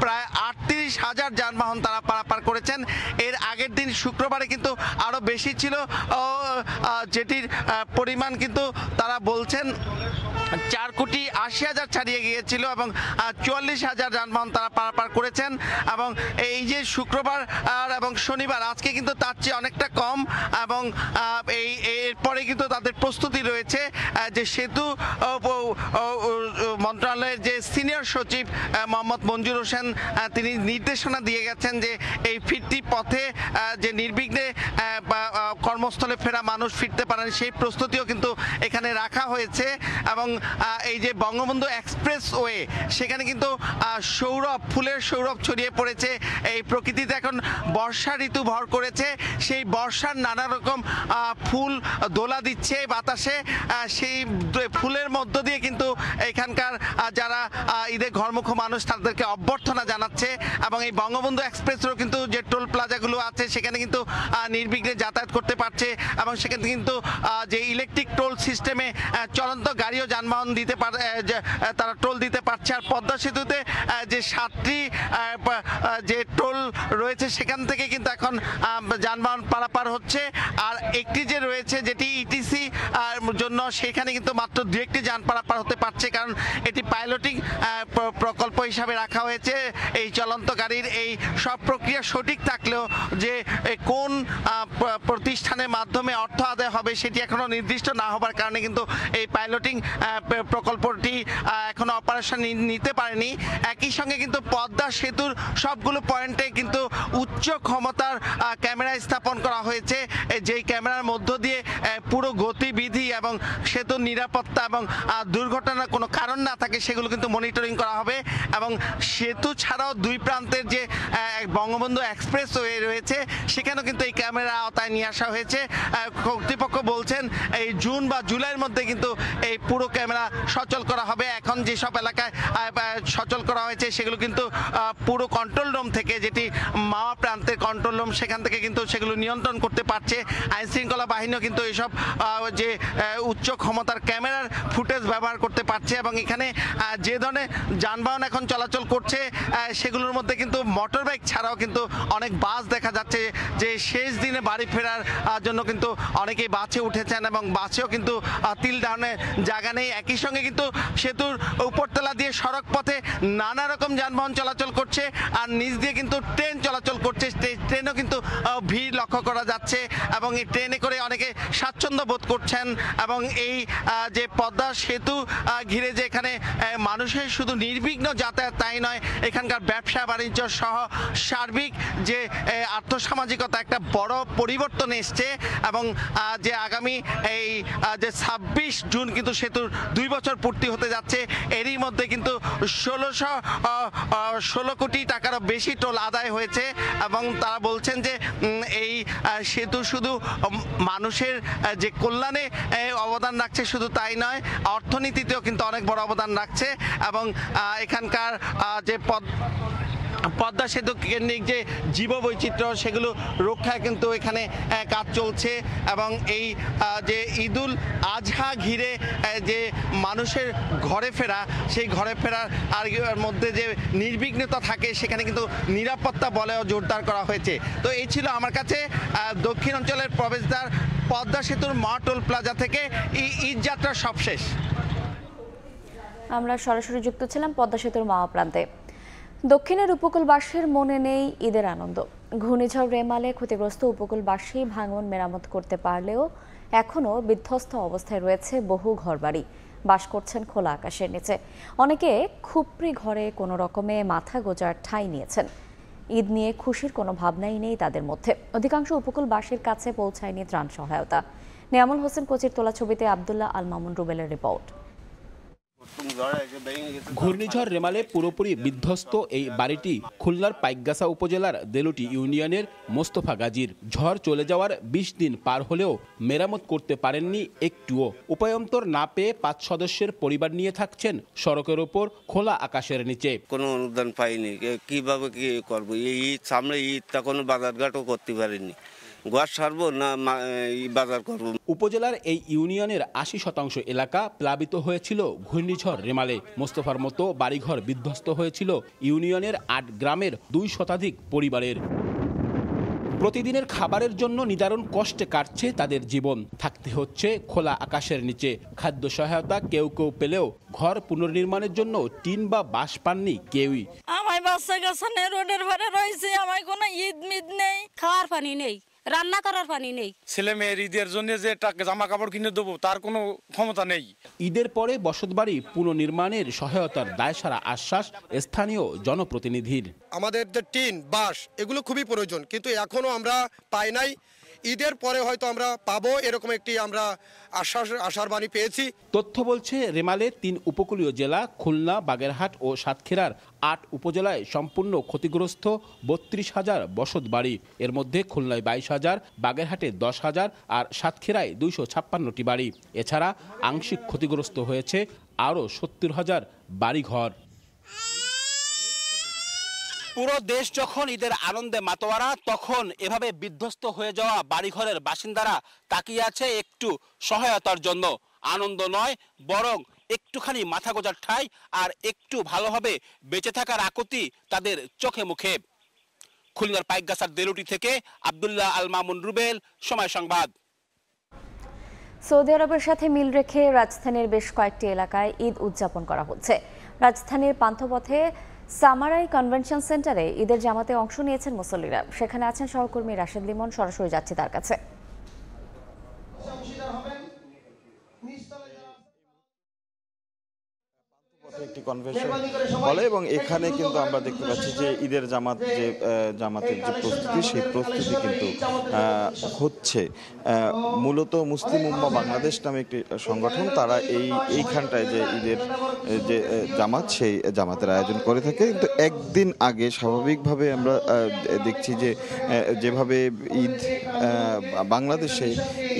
প্রায় আটত্রিশ হাজার যানবাহন তারা পারাপার করেছেন এর আগের দিন শুক্রবারে কিন্তু আরও বেশি ছিল যেটির পরিমাণ কিন্তু তারা বলছেন চার কোটি আশি হাজার ছাড়িয়ে গিয়েছিল এবং চুয়াল্লিশ হাজার যানবাহন তারা পারাপার করেছেন এবং এই যে শুক্রবার এবং শনিবার আজকে কিন্তু তার চেয়ে অনেকটা কম এবং এই এরপরে কিন্তু তাদের প্রস্তুতি রয়েছে যে সেতু সিনিয়র সচিব মোহাম্মদ মঞ্জুর হোসেন তিনি নির্দেশনা দিয়ে গেছেন যে এই ফিরতি পথে যে নির্বিঘ্নে কর্মস্থলে ফেরা মানুষ ফিরতে পারেন সেই প্রস্তুতিও কিন্তু এখানে রাখা হয়েছে এবং এই যে বঙ্গবন্ধু এক্সপ্রেস ওয়ে সেখানে কিন্তু সৌরভ ফুলের সৌরভ ছড়িয়ে পড়েছে এই প্রকৃতিতে এখন বর্ষা ঋতু ভর করেছে সেই বর্ষার নানা রকম ফুল দোলা দিচ্ছে বাতাসে সেই ফুলের মধ্য দিয়ে কিন্তু এখানকার যারা ঈদে ঘরমুখ মানুষ তাদেরকে অভ্যর্থনা জানাচ্ছে এবং এই বঙ্গবন্ধু এক্সপ্রেসেরও কিন্তু যে টোল প্লাজাগুলো আছে সেখানে কিন্তু নির্বিঘ্নে যাতায়াত করতে পারছে এবং সেখানে কিন্তু যে ইলেকট্রিক টোল সিস্টেমে চলন্ত গাড়িও যানবাহন দিতে পারে তারা টোল দিতে পারছে আর পদ্মা সেতুতে যে সাতটি যে টোল রয়েছে সেখান থেকে কিন্তু এখন যানবাহন পারাপার হচ্ছে আর একটি যে রয়েছে যেটি ইটিসি e জন্য সেখানে কিন্তু মাত্র দু একটি যান পারাপার হতে পারছে কারণ এটি পাইলটিং প্রকল্প হিসাবে রাখা হয়েছে এই চলন্ত গাড়ির এই সব প্রক্রিয়া সঠিক থাকলেও যে কোন প্রতিষ্ঠানের মাধ্যমে অর্থ আদায় হবে সেটি এখনও নির্দিষ্ট না হবার কারণে কিন্তু এই পাইলটিং প্রকল্পটি এখনও অপারেশন নিতে পারেনি একই সঙ্গে কিন্তু পদ্মা সেতুর সবগুলো পয়েন্টে কিন্তু উচ্চ ক্ষমতার ক্যামেরা স্থাপন করা হয়েছে যেই ক্যামেরার মধ্য দিয়ে পুরো গতিবিধি এবং সেতুর নিরাপত্তা এবং দুর্ঘটনার কোনো কারণ না থাকে সেগুলো কিন্তু মনিটরিং মনিটরিং করা হবে এবং সেতু ছাড়াও দুই প্রান্তের যে বঙ্গবন্ধু এক্সপ্রেস ওয়ে রয়েছে সেখানেও কিন্তু এই ক্যামেরা আওতায় নিয়ে আসা হয়েছে কর্তৃপক্ষ বলছেন এই জুন বা জুলাইয়ের মধ্যে কিন্তু এই পুরো ক্যামেরা সচল করা হবে এখন যেসব এলাকায় সচল করা হয়েছে সেগুলো কিন্তু পুরো কন্ট্রোল রুম থেকে যেটি মাওয়া প্রান্তের কন্ট্রোল রুম সেখান থেকে কিন্তু সেগুলো নিয়ন্ত্রণ করতে পারছে আইনশৃঙ্খলা বাহিনীও কিন্তু এইসব যে উচ্চ ক্ষমতার ক্যামেরার ফুটেজ ব্যবহার করতে পারছে এবং এখানে যে ধরনের যানবাহন এখন চলাচল করছে সেগুলোর মধ্যে কিন্তু মোটর বাইক ছাড়াও কিন্তু অনেক বাস দেখা যাচ্ছে যে শেষ দিনে বাড়ি ফেরার জন্য কিন্তু অনেকেই বাসে উঠেছেন এবং বাসেও কিন্তু তিল ধারণের জায়গা নেই একই সঙ্গে কিন্তু সেতুর উপরতলা দিয়ে সড়ক পথে নানা রকম যানবাহন চলাচল করছে আর নিচ দিয়ে কিন্তু ট্রেন চলাচল করছে ট্রেনও কিন্তু ভিড় লক্ষ্য করা যাচ্ছে এবং এই ট্রেনে করে অনেকে স্বাচ্ছন্দ্য বোধ করছেন এবং এই যে পদ্মা সেতু ঘিরে যে এখানে মানুষের শুধু শুধু নির্বিঘ্ন যাতায়াত তাই নয় এখানকার ব্যবসা বাণিজ্য সহ সার্বিক যে আর্থসামাজিকতা একটা বড় পরিবর্তন এসছে এবং যে আগামী এই যে ছাব্বিশ জুন কিন্তু সেতুর দুই বছর পূর্তি হতে যাচ্ছে এরই মধ্যে কিন্তু ষোলোশো ষোলো কোটি টাকারও বেশি টোল আদায় হয়েছে এবং তারা বলছেন যে এই সেতু শুধু মানুষের যে কল্যাণে অবদান রাখছে শুধু তাই নয় অর্থনীতিতেও কিন্তু অনেক বড় অবদান রাখছে এবং এখানকার যে পদ পদ্মা সেতু কেন্দ্রিক যে জীববৈচিত্র্য সেগুলো রক্ষায় কিন্তু এখানে কাজ চলছে এবং এই যে ঈদুল আজহা ঘিরে যে মানুষের ঘরে ফেরা সেই ঘরে ফেরার আর মধ্যে যে নির্বিঘ্নতা থাকে সেখানে কিন্তু নিরাপত্তা বলেও জোরদার করা হয়েছে তো এই ছিল আমার কাছে দক্ষিণ অঞ্চলের প্রবেশদ্বার পদ্মা সেতুর মা টোল প্লাজা থেকে ঈদ যাত্রা সবশেষ আমরা সরাসরি যুক্ত ছিলাম পদ্মা সেতুর মাওয়া প্রান্তে দক্ষিণের উপকূলবাসীর মনে নেই ঈদের আনন্দ ঘূর্ণিঝড় রেমালে ক্ষতিগ্রস্ত উপকূলবাসী ভাঙন মেরামত করতে পারলেও এখনও বিধ্বস্ত অবস্থায় রয়েছে বহু ঘরবাড়ি বাস করছেন খোলা আকাশের নিচে অনেকে খুপড়ি ঘরে কোনো রকমে মাথা গোজার ঠাঁই নিয়েছেন ঈদ নিয়ে খুশির কোনো ভাবনাই নেই তাদের মধ্যে অধিকাংশ উপকূলবাসীর কাছে পৌঁছায়নি ত্রাণ সহায়তা নিয়ামুল হোসেন কোচির তোলা ছবিতে আবদুল্লাহ আল মামুন রুবেলের রিপোর্ট ঘূর্ণিঝড় রেমালে পুরোপুরি বিধ্বস্ত এই বাড়িটি খুলনার পাইকগাছা উপজেলার দেলুটি ইউনিয়নের মোস্তফা গাজীর ঝড় চলে যাওয়ার বিশ দিন পার হলেও মেরামত করতে পারেননি একটুও উপায়ন্তর না পেয়ে পাঁচ সদস্যের পরিবার নিয়ে থাকছেন সড়কের ওপর খোলা আকাশের নিচে কোনো অনুদান পাইনি কিভাবে কি করবো এই ঈদ সামনে ঈদটা কোনো বাজারঘাটও করতে পারিনি গোয়ার সারবো না বাজার করব উপজেলার এই ইউনিয়নের আশি শতাংশ এলাকা প্লাবিত হয়েছিল ঘূর্ণিঝড় রেমালে মোস্তফার মতো বাড়িঘর বিধ্বস্ত হয়েছিল ইউনিয়নের আট গ্রামের দুই শতাধিক পরিবারের প্রতিদিনের খাবারের জন্য নিদারুণ কষ্টে কাটছে তাদের জীবন থাকতে হচ্ছে খোলা আকাশের নিচে খাদ্য সহায়তা কেউ কেউ পেলেও ঘর পুনর্নির্মাণের জন্য টিন বা বাঁশ পাননি কেউই আমায় বাচ্চা গাছানে রোডের ঘরে রয়েছে আমায় কোনো ঈদ মিদ নেই খাওয়ার পানি নেই রান্না করার পানি নেই ছেলে মেয়ের ঈদের জন্য যে জামা কাপড় কিনে দেবো তার কোনো ক্ষমতা নেই ঈদের পরে বসতবাড়ি পুনর্নির্মাণের সহায়তার দায় সারা আশ্বাস স্থানীয় জনপ্রতিনিধির আমাদের যে টিন বাস এগুলো খুবই প্রয়োজন কিন্তু এখনও আমরা পাই নাই ঈদের পরে হয়তো আমরা পাবো এরকম একটি আমরা আশ্বাস আশার বাণী পেয়েছি তথ্য বলছে রেমালের তিন উপকূলীয় জেলা খুলনা বাগেরহাট ও সাতক্ষীরার আট উপজেলায় সম্পূর্ণ ক্ষতিগ্রস্ত বত্রিশ হাজার বসত বাড়ি এর মধ্যে খুলনায় বাইশ হাজার বাগেরহাটে দশ হাজার আর সাতক্ষীরায় দুইশো ছাপ্পান্নটি বাড়ি এছাড়া আংশিক ক্ষতিগ্রস্ত হয়েছে আরও সত্তর হাজার বাড়িঘর পুরো দেশ যখন ঈদের আনন্দে মাতোয়ারা তখন এভাবে বিধ্বস্ত হয়ে যাওয়া বাড়িঘরের বাসিন্দারা তাকিয়ে আছে একটু সহায়তার জন্য আনন্দ নয় বরং একটুখানি মাথা গোজার ঠাই আর একটু ভালোভাবে বেঁচে থাকার আকুতি তাদের চোখে মুখে খুলনার পাইকগাছার দেলুটি থেকে আবদুল্লাহ আল মামুন রুবেল সময় সংবাদ সৌদি আরবের সাথে মিল রেখে রাজধানীর বেশ কয়েকটি এলাকায় ঈদ উদযাপন করা হচ্ছে রাজধানীর পান্থপথে সামারাই কনভেনশন সেন্টারে ঈদের জামাতে অংশ নিয়েছেন মুসল্লিরা সেখানে আছেন সহকর্মী রাশেদ লিমন সরাসরি যাচ্ছে তার কাছে একটি কনভেনশন বলে এবং এখানে কিন্তু আমরা দেখতে পাচ্ছি যে ঈদের জামাত যে জামাতের যে প্রস্তুতি সেই প্রস্তুতি কিন্তু হচ্ছে মূলত মুসলিম উম্মা বাংলাদেশ নামে একটি সংগঠন তারা এই এইখানটায় যে ঈদের যে জামাত সেই জামাতের আয়োজন করে থাকে কিন্তু একদিন আগে স্বাভাবিকভাবে আমরা দেখছি যে যেভাবে ঈদ বাংলাদেশে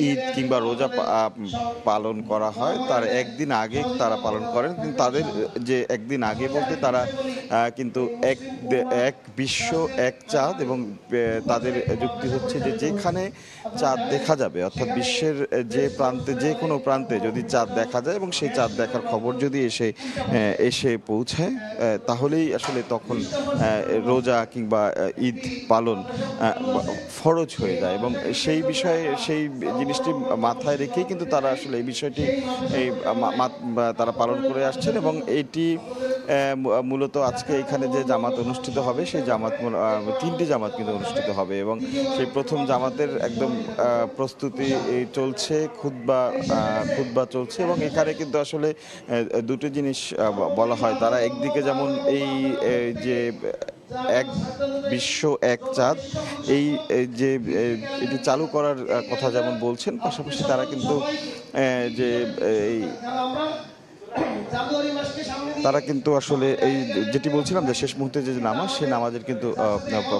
ঈদ কিংবা রোজা পালন করা হয় তার একদিন আগে তারা পালন করেন কিন্তু তাদের যে একদিন আগে বলতে তারা কিন্তু এক এক বিশ্ব এক চাঁদ এবং তাদের যুক্তি হচ্ছে যে যেখানে চাঁদ দেখা যাবে অর্থাৎ বিশ্বের যে প্রান্তে যে কোনো প্রান্তে যদি চাঁদ দেখা যায় এবং সেই চাঁদ দেখার খবর যদি এসে এসে পৌঁছায় তাহলেই আসলে তখন রোজা কিংবা ঈদ পালন ফরজ হয়ে যায় এবং সেই বিষয়ে সেই জিনিসটি মাথায় রেখেই কিন্তু তারা আসলে এই বিষয়টি এই তারা পালন করে আসছেন এবং এই এটি মূলত আজকে এখানে যে জামাত অনুষ্ঠিত হবে সেই জামাত তিনটি জামাত কিন্তু অনুষ্ঠিত হবে এবং সেই প্রথম জামাতের একদম প্রস্তুতি চলছে খুদ্া খুদ্া চলছে এবং এখানে কিন্তু আসলে দুটি জিনিস বলা হয় তারা একদিকে যেমন এই যে এক বিশ্ব এক চাঁদ এই যে এটি চালু করার কথা যেমন বলছেন পাশাপাশি তারা কিন্তু যে এই তারা কিন্তু আসলে এই যেটি বলছিলাম যে শেষ মুহূর্তে যে নামাজ সে নামাজের কিন্তু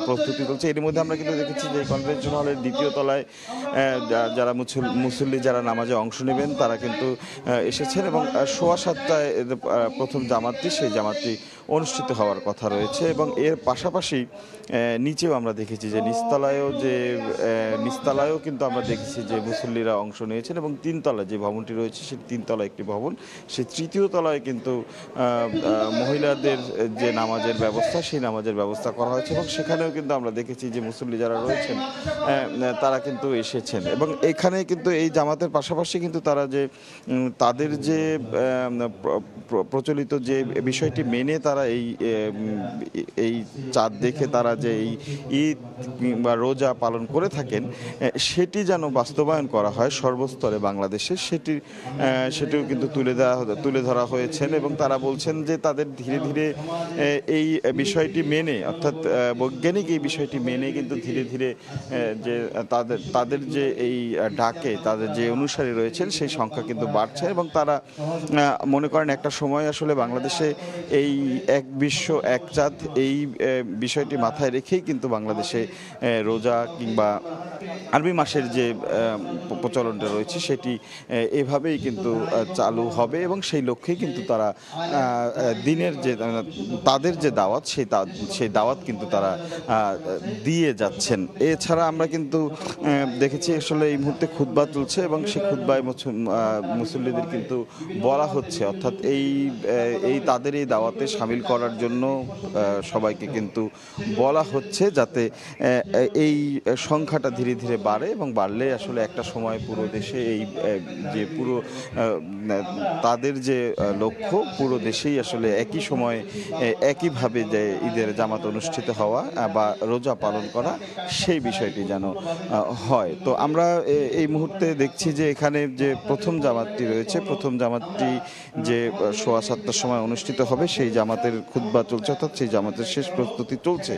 প্রস্তুতি চলছে এর মধ্যে আমরা কিন্তু দেখেছি যে কনভেনশন হলের দ্বিতীয় তলায় যারা মুসল্লি যারা নামাজে অংশ নেবেন তারা কিন্তু এসেছেন এবং সোয়া সাতটায় প্রথম জামাতটি সেই জামাতটি অনুষ্ঠিত হওয়ার কথা রয়েছে এবং এর পাশাপাশি নিচেও আমরা দেখেছি যে নিস্তালায়ও যে নিস্তালায়ও কিন্তু আমরা দেখেছি যে মুসল্লিরা অংশ নিয়েছেন এবং তিনতলায় যে ভবনটি রয়েছে সেই তিনতলা একটি ভবন সে তৃতীয় তলায় কিন্তু মহিলাদের যে নামাজের ব্যবস্থা সেই নামাজের ব্যবস্থা করা হয়েছে এবং সেখানেও কিন্তু আমরা দেখেছি যে মুসল্লি যারা রয়েছেন তারা কিন্তু এসেছেন এবং এখানে কিন্তু এই জামাতের পাশাপাশি কিন্তু তারা যে তাদের যে প্রচলিত যে বিষয়টি মেনে তারা তারা এই এই চাঁদ দেখে তারা যে এই ঈদ বা রোজা পালন করে থাকেন সেটি যেন বাস্তবায়ন করা হয় সর্বস্তরে বাংলাদেশে সেটি সেটিও কিন্তু তুলে দেওয়া তুলে ধরা হয়েছেন এবং তারা বলছেন যে তাদের ধীরে ধীরে এই বিষয়টি মেনে অর্থাৎ বৈজ্ঞানিক এই বিষয়টি মেনে কিন্তু ধীরে ধীরে যে তাদের তাদের যে এই ডাকে তাদের যে অনুসারী রয়েছেন সেই সংখ্যা কিন্তু বাড়ছে এবং তারা মনে করেন একটা সময় আসলে বাংলাদেশে এই এক বিশ্ব এক চাঁদ এই বিষয়টি মাথায় রেখেই কিন্তু বাংলাদেশে রোজা কিংবা আরবি মাসের যে প্রচলনটা রয়েছে সেটি এভাবেই কিন্তু চালু হবে এবং সেই লক্ষ্যেই কিন্তু তারা দিনের যে তাদের যে দাওয়াত সেই সেই দাওয়াত কিন্তু তারা দিয়ে যাচ্ছেন এছাড়া আমরা কিন্তু দেখেছি আসলে এই মুহূর্তে খুদ্া চলছে এবং সেই খুদ্ায় মুসল্লিদের কিন্তু বলা হচ্ছে অর্থাৎ এই এই তাদের এই দাওয়াতে সামিল মিছিল করার জন্য সবাইকে কিন্তু বলা হচ্ছে যাতে এই সংখ্যাটা ধীরে ধীরে বাড়ে এবং বাড়লে আসলে একটা সময় পুরো দেশে এই যে পুরো তাদের যে লক্ষ্য পুরো দেশেই আসলে একই সময়ে একইভাবে যে ঈদের জামাত অনুষ্ঠিত হওয়া বা রোজা পালন করা সেই বিষয়টি যেন হয় তো আমরা এই মুহূর্তে দেখছি যে এখানে যে প্রথম জামাতটি রয়েছে প্রথম জামাতটি যে সোয়া সাতটার সময় অনুষ্ঠিত হবে সেই জামাত জামাতের খুদ্া চলছে অর্থাৎ সেই জামাতের শেষ প্রস্তুতি চলছে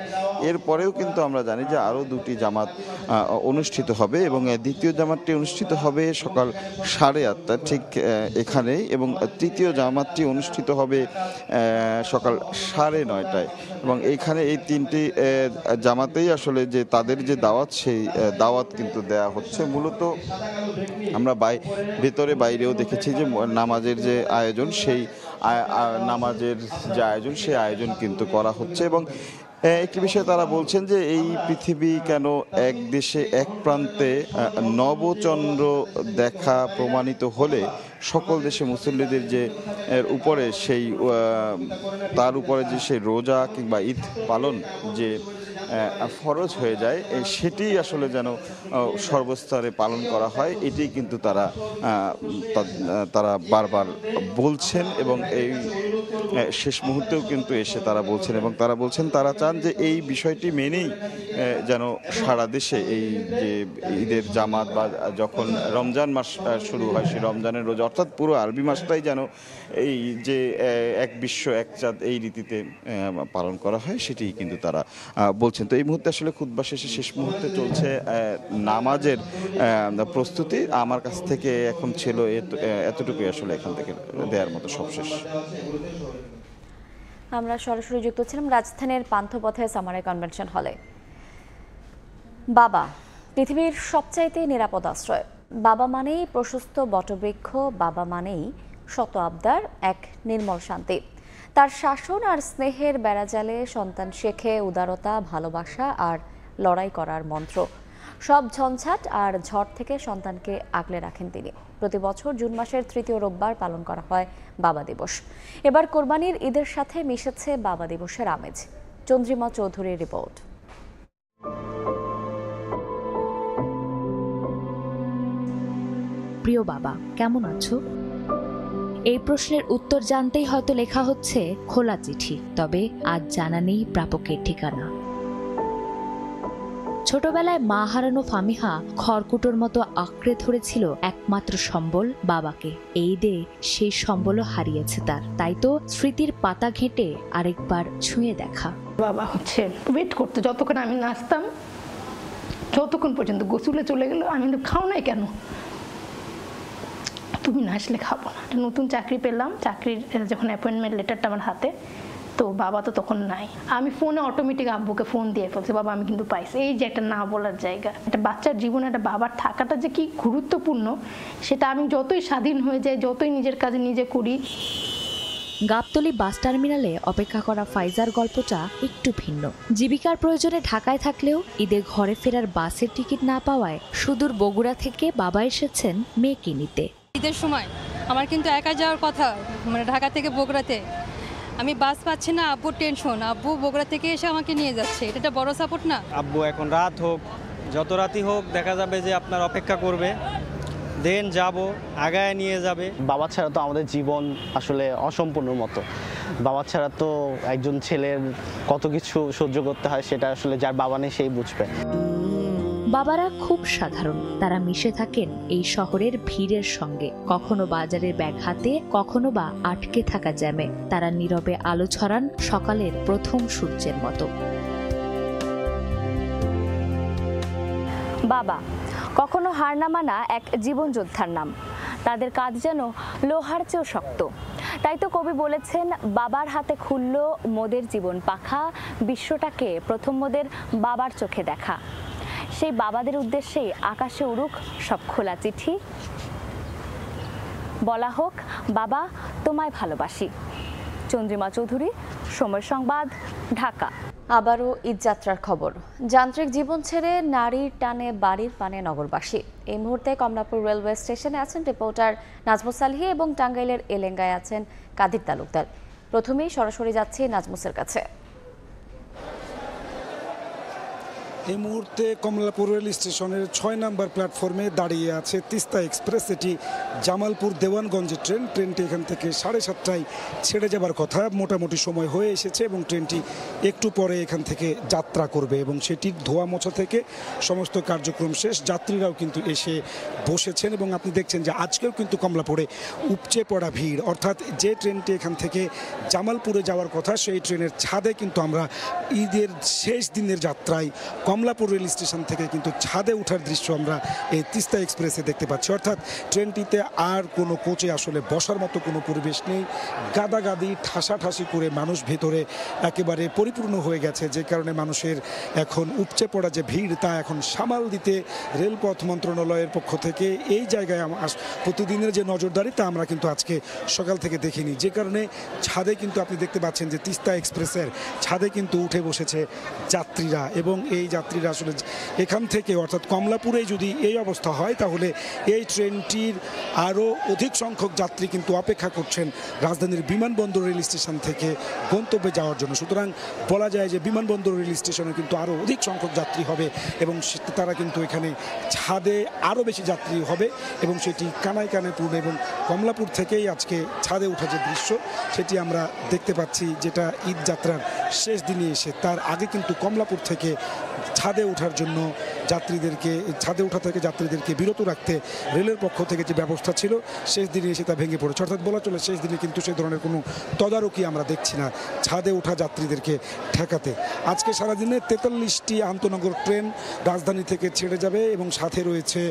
এরপরেও কিন্তু আমরা জানি যে আরও দুটি জামাত অনুষ্ঠিত হবে এবং দ্বিতীয় জামাতটি অনুষ্ঠিত হবে সকাল সাড়ে আটটা ঠিক এখানেই এবং তৃতীয় জামাতটি অনুষ্ঠিত হবে সকাল সাড়ে নয়টায় এবং এইখানে এই তিনটি জামাতেই আসলে যে তাদের যে দাওয়াত সেই দাওয়াত কিন্তু দেয়া হচ্ছে মূলত আমরা বাই ভেতরে বাইরেও দেখেছি যে নামাজের যে আয়োজন সেই নামাজের যে আয়োজন সেই আয়োজন কিন্তু করা হচ্ছে এবং একটি বিষয়ে তারা বলছেন যে এই পৃথিবী কেন এক দেশে এক প্রান্তে নবচন্দ্র দেখা প্রমাণিত হলে সকল দেশে মুসল্লিদের যে এর উপরে সেই তার উপরে যে সেই রোজা কিংবা ঈদ পালন যে ফরজ হয়ে যায় সেটি আসলে যেন সর্বস্তরে পালন করা হয় এটি কিন্তু তারা তারা বারবার বলছেন এবং এই শেষ মুহূর্তেও কিন্তু এসে তারা বলছেন এবং তারা বলছেন তারা চান যে এই বিষয়টি মেনেই যেন সারা দেশে এই যে ঈদের জামাত বা যখন রমজান মাস শুরু হয় সেই রমজানের রোজা অর্থাৎ পুরো আরবি মাসটাই যেন এই যে এক বিশ্ব এক চাঁদ এই রীতিতে পালন করা হয় সেটি কিন্তু তারা বলছেন তো এই মুহূর্তে আসলে খুদ্া শেষে শেষ মুহূর্তে চলছে নামাজের প্রস্তুতি আমার কাছ থেকে এখন ছিল এতটুকুই আসলে এখান থেকে দেওয়ার মতো সবশেষ আমরা সরাসরি যুক্ত ছিলাম রাজধানীর পান্থপথে সামারে কনভেনশন হলে বাবা পৃথিবীর সবচাইতে নিরাপদ আশ্রয় বাবা মানেই প্রশস্ত বটবৃক্ষ বাবা মানেই শত আবদার এক নির্মল শান্তি তার শাসন আর স্নেহের বেড়াজালে সন্তান শেখে উদারতা ভালোবাসা আর লড়াই করার মন্ত্র সব ঝঞ্ঝাট আর ঝড় থেকে সন্তানকে আগলে রাখেন তিনি প্রতি বছর জুন মাসের তৃতীয় রোববার পালন করা হয় বাবা দিবস এবার কোরবানির ঈদের সাথে মিশেছে বাবা দিবসের আমেজ চন্দ্রিমা চৌধুরীর রিপোর্ট প্রিয় বাবা কেমন আছো এই প্রশ্নের উত্তর জানতেই হয়তো লেখা হচ্ছে খোলা চিঠি তবে আজ জানা নেই প্রাপকের ঠিকানা ছোটবেলায় মা হারানো ফামিহা খড়কুটোর মতো আঁকড়ে ধরেছিল একমাত্র সম্বল বাবাকে এই দে সেই সম্বলও হারিয়েছে তার তাই তো স্মৃতির পাতা ঘেঁটে আরেকবার ছুঁয়ে দেখা বাবা হচ্ছে ওয়েট করতে যতক্ষণ আমি নাচতাম যতক্ষণ পর্যন্ত গোসুলে চলে গেল আমি খাও নাই কেন তুমি না আসলে খাবো না নতুন চাকরি পেলাম চাকরির যখন অ্যাপয়েন্টমেন্ট লেটারটা আমার হাতে তো বাবা তো তখন নাই আমি ফোনে অটোমেটিক আব্বুকে ফোন দিয়ে ফেলছি বাবা আমি কিন্তু পাইছি এই যে একটা না বলার জায়গা একটা বাচ্চার জীবনে একটা বাবার থাকাটা যে কি গুরুত্বপূর্ণ সেটা আমি যতই স্বাধীন হয়ে যাই যতই নিজের কাজে নিজে করি গাবতলি বাস টার্মিনালে অপেক্ষা করা ফাইজার গল্পটা একটু ভিন্ন জীবিকার প্রয়োজনে ঢাকায় থাকলেও ঈদে ঘরে ফেরার বাসের টিকিট না পাওয়ায় সুদূর বগুড়া থেকে বাবা এসেছেন মেয়েকে নিতে ঈদের সময় আমার কিন্তু একা যাওয়ার কথা মানে ঢাকা থেকে বগুড়াতে আমি বাস পাচ্ছি না আব্বুর টেনশন আব্বু বগুড়া থেকে এসে আমাকে নিয়ে যাচ্ছে এটা একটা বড় সাপোর্ট না আব্বু এখন রাত হোক যত রাতই হোক দেখা যাবে যে আপনার অপেক্ষা করবে দেন যাব আগায় নিয়ে যাবে বাবা ছাড়া তো আমাদের জীবন আসলে অসম্পূর্ণ মতো বাবা ছাড়া তো একজন ছেলের কত কিছু সহ্য করতে হয় সেটা আসলে যার বাবা নেই সেই বুঝবে বাবারা খুব সাধারণ তারা মিশে থাকেন এই শহরের ভিড়ের সঙ্গে কখনো বাজারের ব্যাগ হাতে কখনো বা আটকে থাকা জ্যামে তারা নীরবে আলো ছড়ান সকালের প্রথম সূর্যের মতো বাবা কখনো হার না মানা এক জীবন যোদ্ধার নাম তাদের কাজ যেন লোহার চেয়েও শক্ত তাই তো কবি বলেছেন বাবার হাতে খুলল মোদের জীবন পাখা বিশ্বটাকে প্রথম মোদের বাবার চোখে দেখা সেই বাবাদের উদ্দেশ্যেই আকাশে উড়ুক সব খোলা চিঠি বলা হোক বাবা তোমায় ভালোবাসি চন্দ্রিমা চৌধুরী সময় সংবাদ ঢাকা আবারও ঈদযাত্রার খবর যান্ত্রিক জীবন ছেড়ে নারীর টানে বাড়ির পানে নগরবাসী এই মুহূর্তে কমলাপুর রেলওয়ে স্টেশনে আছেন রিপোর্টার নাজমুস সালহি এবং টাঙ্গাইলের এলেঙ্গায় আছেন কাদির তালুকদার প্রথমেই সরাসরি যাচ্ছে নাজমুসের কাছে এই মুহূর্তে কমলাপুর রেল স্টেশনের ছয় নম্বর প্ল্যাটফর্মে দাঁড়িয়ে আছে তিস্তা এক্সপ্রেস এটি জামালপুর দেওয়ানগঞ্জের ট্রেন ট্রেনটি এখান থেকে সাড়ে সাতটায় ছেড়ে যাবার কথা মোটামুটি সময় হয়ে এসেছে এবং ট্রেনটি একটু পরে এখান থেকে যাত্রা করবে এবং সেটির ধোয়া মোছা থেকে সমস্ত কার্যক্রম শেষ যাত্রীরাও কিন্তু এসে বসেছেন এবং আপনি দেখছেন যে আজকেও কিন্তু কমলাপুরে উপচে পড়া ভিড় অর্থাৎ যে ট্রেনটি এখান থেকে জামালপুরে যাওয়ার কথা সেই ট্রেনের ছাদে কিন্তু আমরা ঈদের শেষ দিনের যাত্রায় কমলাপুর রেল স্টেশন থেকে কিন্তু ছাদে উঠার দৃশ্য আমরা এই তিস্তা এক্সপ্রেসে দেখতে পাচ্ছি অর্থাৎ ট্রেনটিতে আর কোনো কোচে আসলে বসার মতো কোনো পরিবেশ নেই গাদাগাদি ঠাসাঠাসি করে মানুষ ভেতরে একেবারে পরিপূর্ণ হয়ে গেছে যে কারণে মানুষের এখন উপচে পড়া যে ভিড় তা এখন সামাল দিতে রেলপথ মন্ত্রণালয়ের পক্ষ থেকে এই জায়গায় প্রতিদিনের যে নজরদারি তা আমরা কিন্তু আজকে সকাল থেকে দেখিনি যে কারণে ছাদে কিন্তু আপনি দেখতে পাচ্ছেন যে তিস্তা এক্সপ্রেসের ছাদে কিন্তু উঠে বসেছে যাত্রীরা এবং এই যাত্রীরা আসলে এখান থেকে অর্থাৎ কমলাপুরে যদি এই অবস্থা হয় তাহলে এই ট্রেনটির আরও অধিক সংখ্যক যাত্রী কিন্তু অপেক্ষা করছেন রাজধানীর বিমানবন্দর রেল স্টেশন থেকে গন্তব্যে যাওয়ার জন্য সুতরাং বলা যায় যে বিমানবন্দর রেল স্টেশনে কিন্তু আরও অধিক সংখ্যক যাত্রী হবে এবং তারা কিন্তু এখানে ছাদে আরও বেশি যাত্রী হবে এবং সেটি কানায় কানে পূর্ণ এবং কমলাপুর থেকেই আজকে ছাদে উঠা যে দৃশ্য সেটি আমরা দেখতে পাচ্ছি যেটা ঈদ যাত্রার শেষ দিনে এসে তার আগে কিন্তু কমলাপুর থেকে ছাদে ওঠার জন্য যাত্রীদেরকে ছাদে ওঠা থেকে যাত্রীদেরকে বিরত রাখতে রেলের পক্ষ থেকে যে ব্যবস্থা ছিল শেষ দিনে এসে তা ভেঙে পড়েছে অর্থাৎ বলা চলে শেষ দিনে কিন্তু সেই ধরনের কোনো তদারকি আমরা দেখছি না ছাদে ওঠা যাত্রীদেরকে ঠেকাতে আজকে সারাদিনে তেতাল্লিশটি আন্তনগর ট্রেন রাজধানী থেকে ছেড়ে যাবে এবং সাথে রয়েছে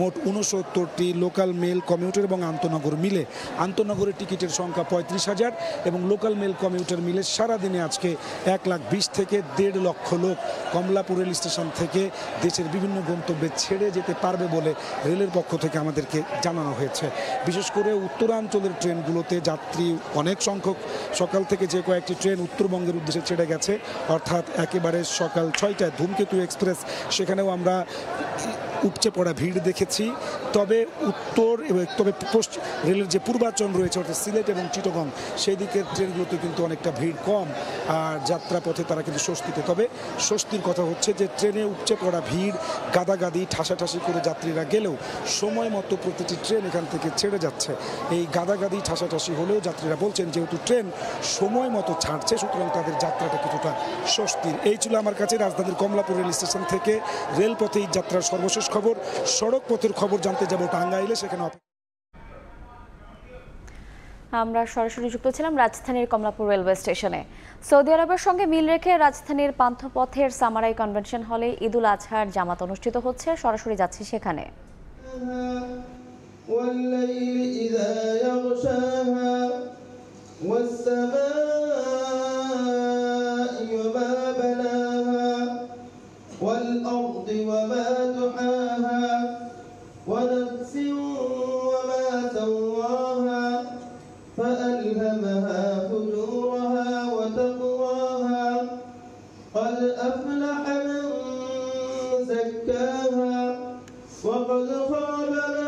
মোট উনসত্তরটি লোকাল মেল কমিউটার এবং আন্তনগর মিলে আন্তনগরের টিকিটের সংখ্যা পঁয়ত্রিশ হাজার এবং লোকাল মেল কমিউটার মিলে সারাদিনে আজকে এক লাখ বিশ থেকে দেড় লক্ষ লোক কমলাপুর রেল স্টেশন থেকে দেশের বিভিন্ন গন্তব্যে ছেড়ে যেতে পারবে বলে রেলের পক্ষ থেকে আমাদেরকে জানানো হয়েছে বিশেষ করে উত্তরাঞ্চলের ট্রেনগুলোতে যাত্রী অনেক সংখ্যক সকাল থেকে যে কয়েকটি ট্রেন উত্তরবঙ্গের উদ্দেশ্যে ছেড়ে গেছে অর্থাৎ একেবারে সকাল ছয়টায় ধূমকেতু এক্সপ্রেস সেখানেও আমরা উপচে পড়া ভিড় দেখেছি তবে উত্তর এবং তবে পশ্চিম রেলের যে পূর্বাঞ্চল রয়েছে অর্থাৎ সিলেট এবং চিটগং সেই দিকের ট্রেনগুলোতে কিন্তু অনেকটা ভিড় কম আর যাত্রাপথে তারা কিন্তু স্বস্তিতে তবে স্বস্তির কথা হচ্ছে হচ্ছে যে ট্রেনে উপচে পড়া ভিড় গাদাগাদি ঠাসাঠাসি করে যাত্রীরা গেলেও সময় মতো প্রতিটি ট্রেন এখান থেকে ছেড়ে যাচ্ছে এই গাদাগাদি ঠাসাঠাসি হলেও যাত্রীরা বলছেন যেহেতু ট্রেন সময় মতো ছাড়ছে সুতরাং তাদের যাত্রাটা কিছুটা স্বস্তির এই ছিল আমার কাছে রাজধানীর কমলাপুর রেল স্টেশন থেকে রেলপথে এই যাত্রার সর্বশেষ খবর সড়ক পথের খবর জানতে যাব টাঙ্গাইলে সেখানে আমরা সরাসরি যুক্ত ছিলাম রাজধানীর কমলাপুর রেলওয়ে স্টেশনে সৌদি আরবের সঙ্গে মিল রেখে রাজধানীর পান্থপথের সামারাই কনভেনশন হলে ঈদুল আজহার জামাত অনুষ্ঠিত হচ্ছে সরাসরি যাচ্ছি সেখানে فألهمها فجورها وتقواها قد أفلح من زكاها وقد خاب من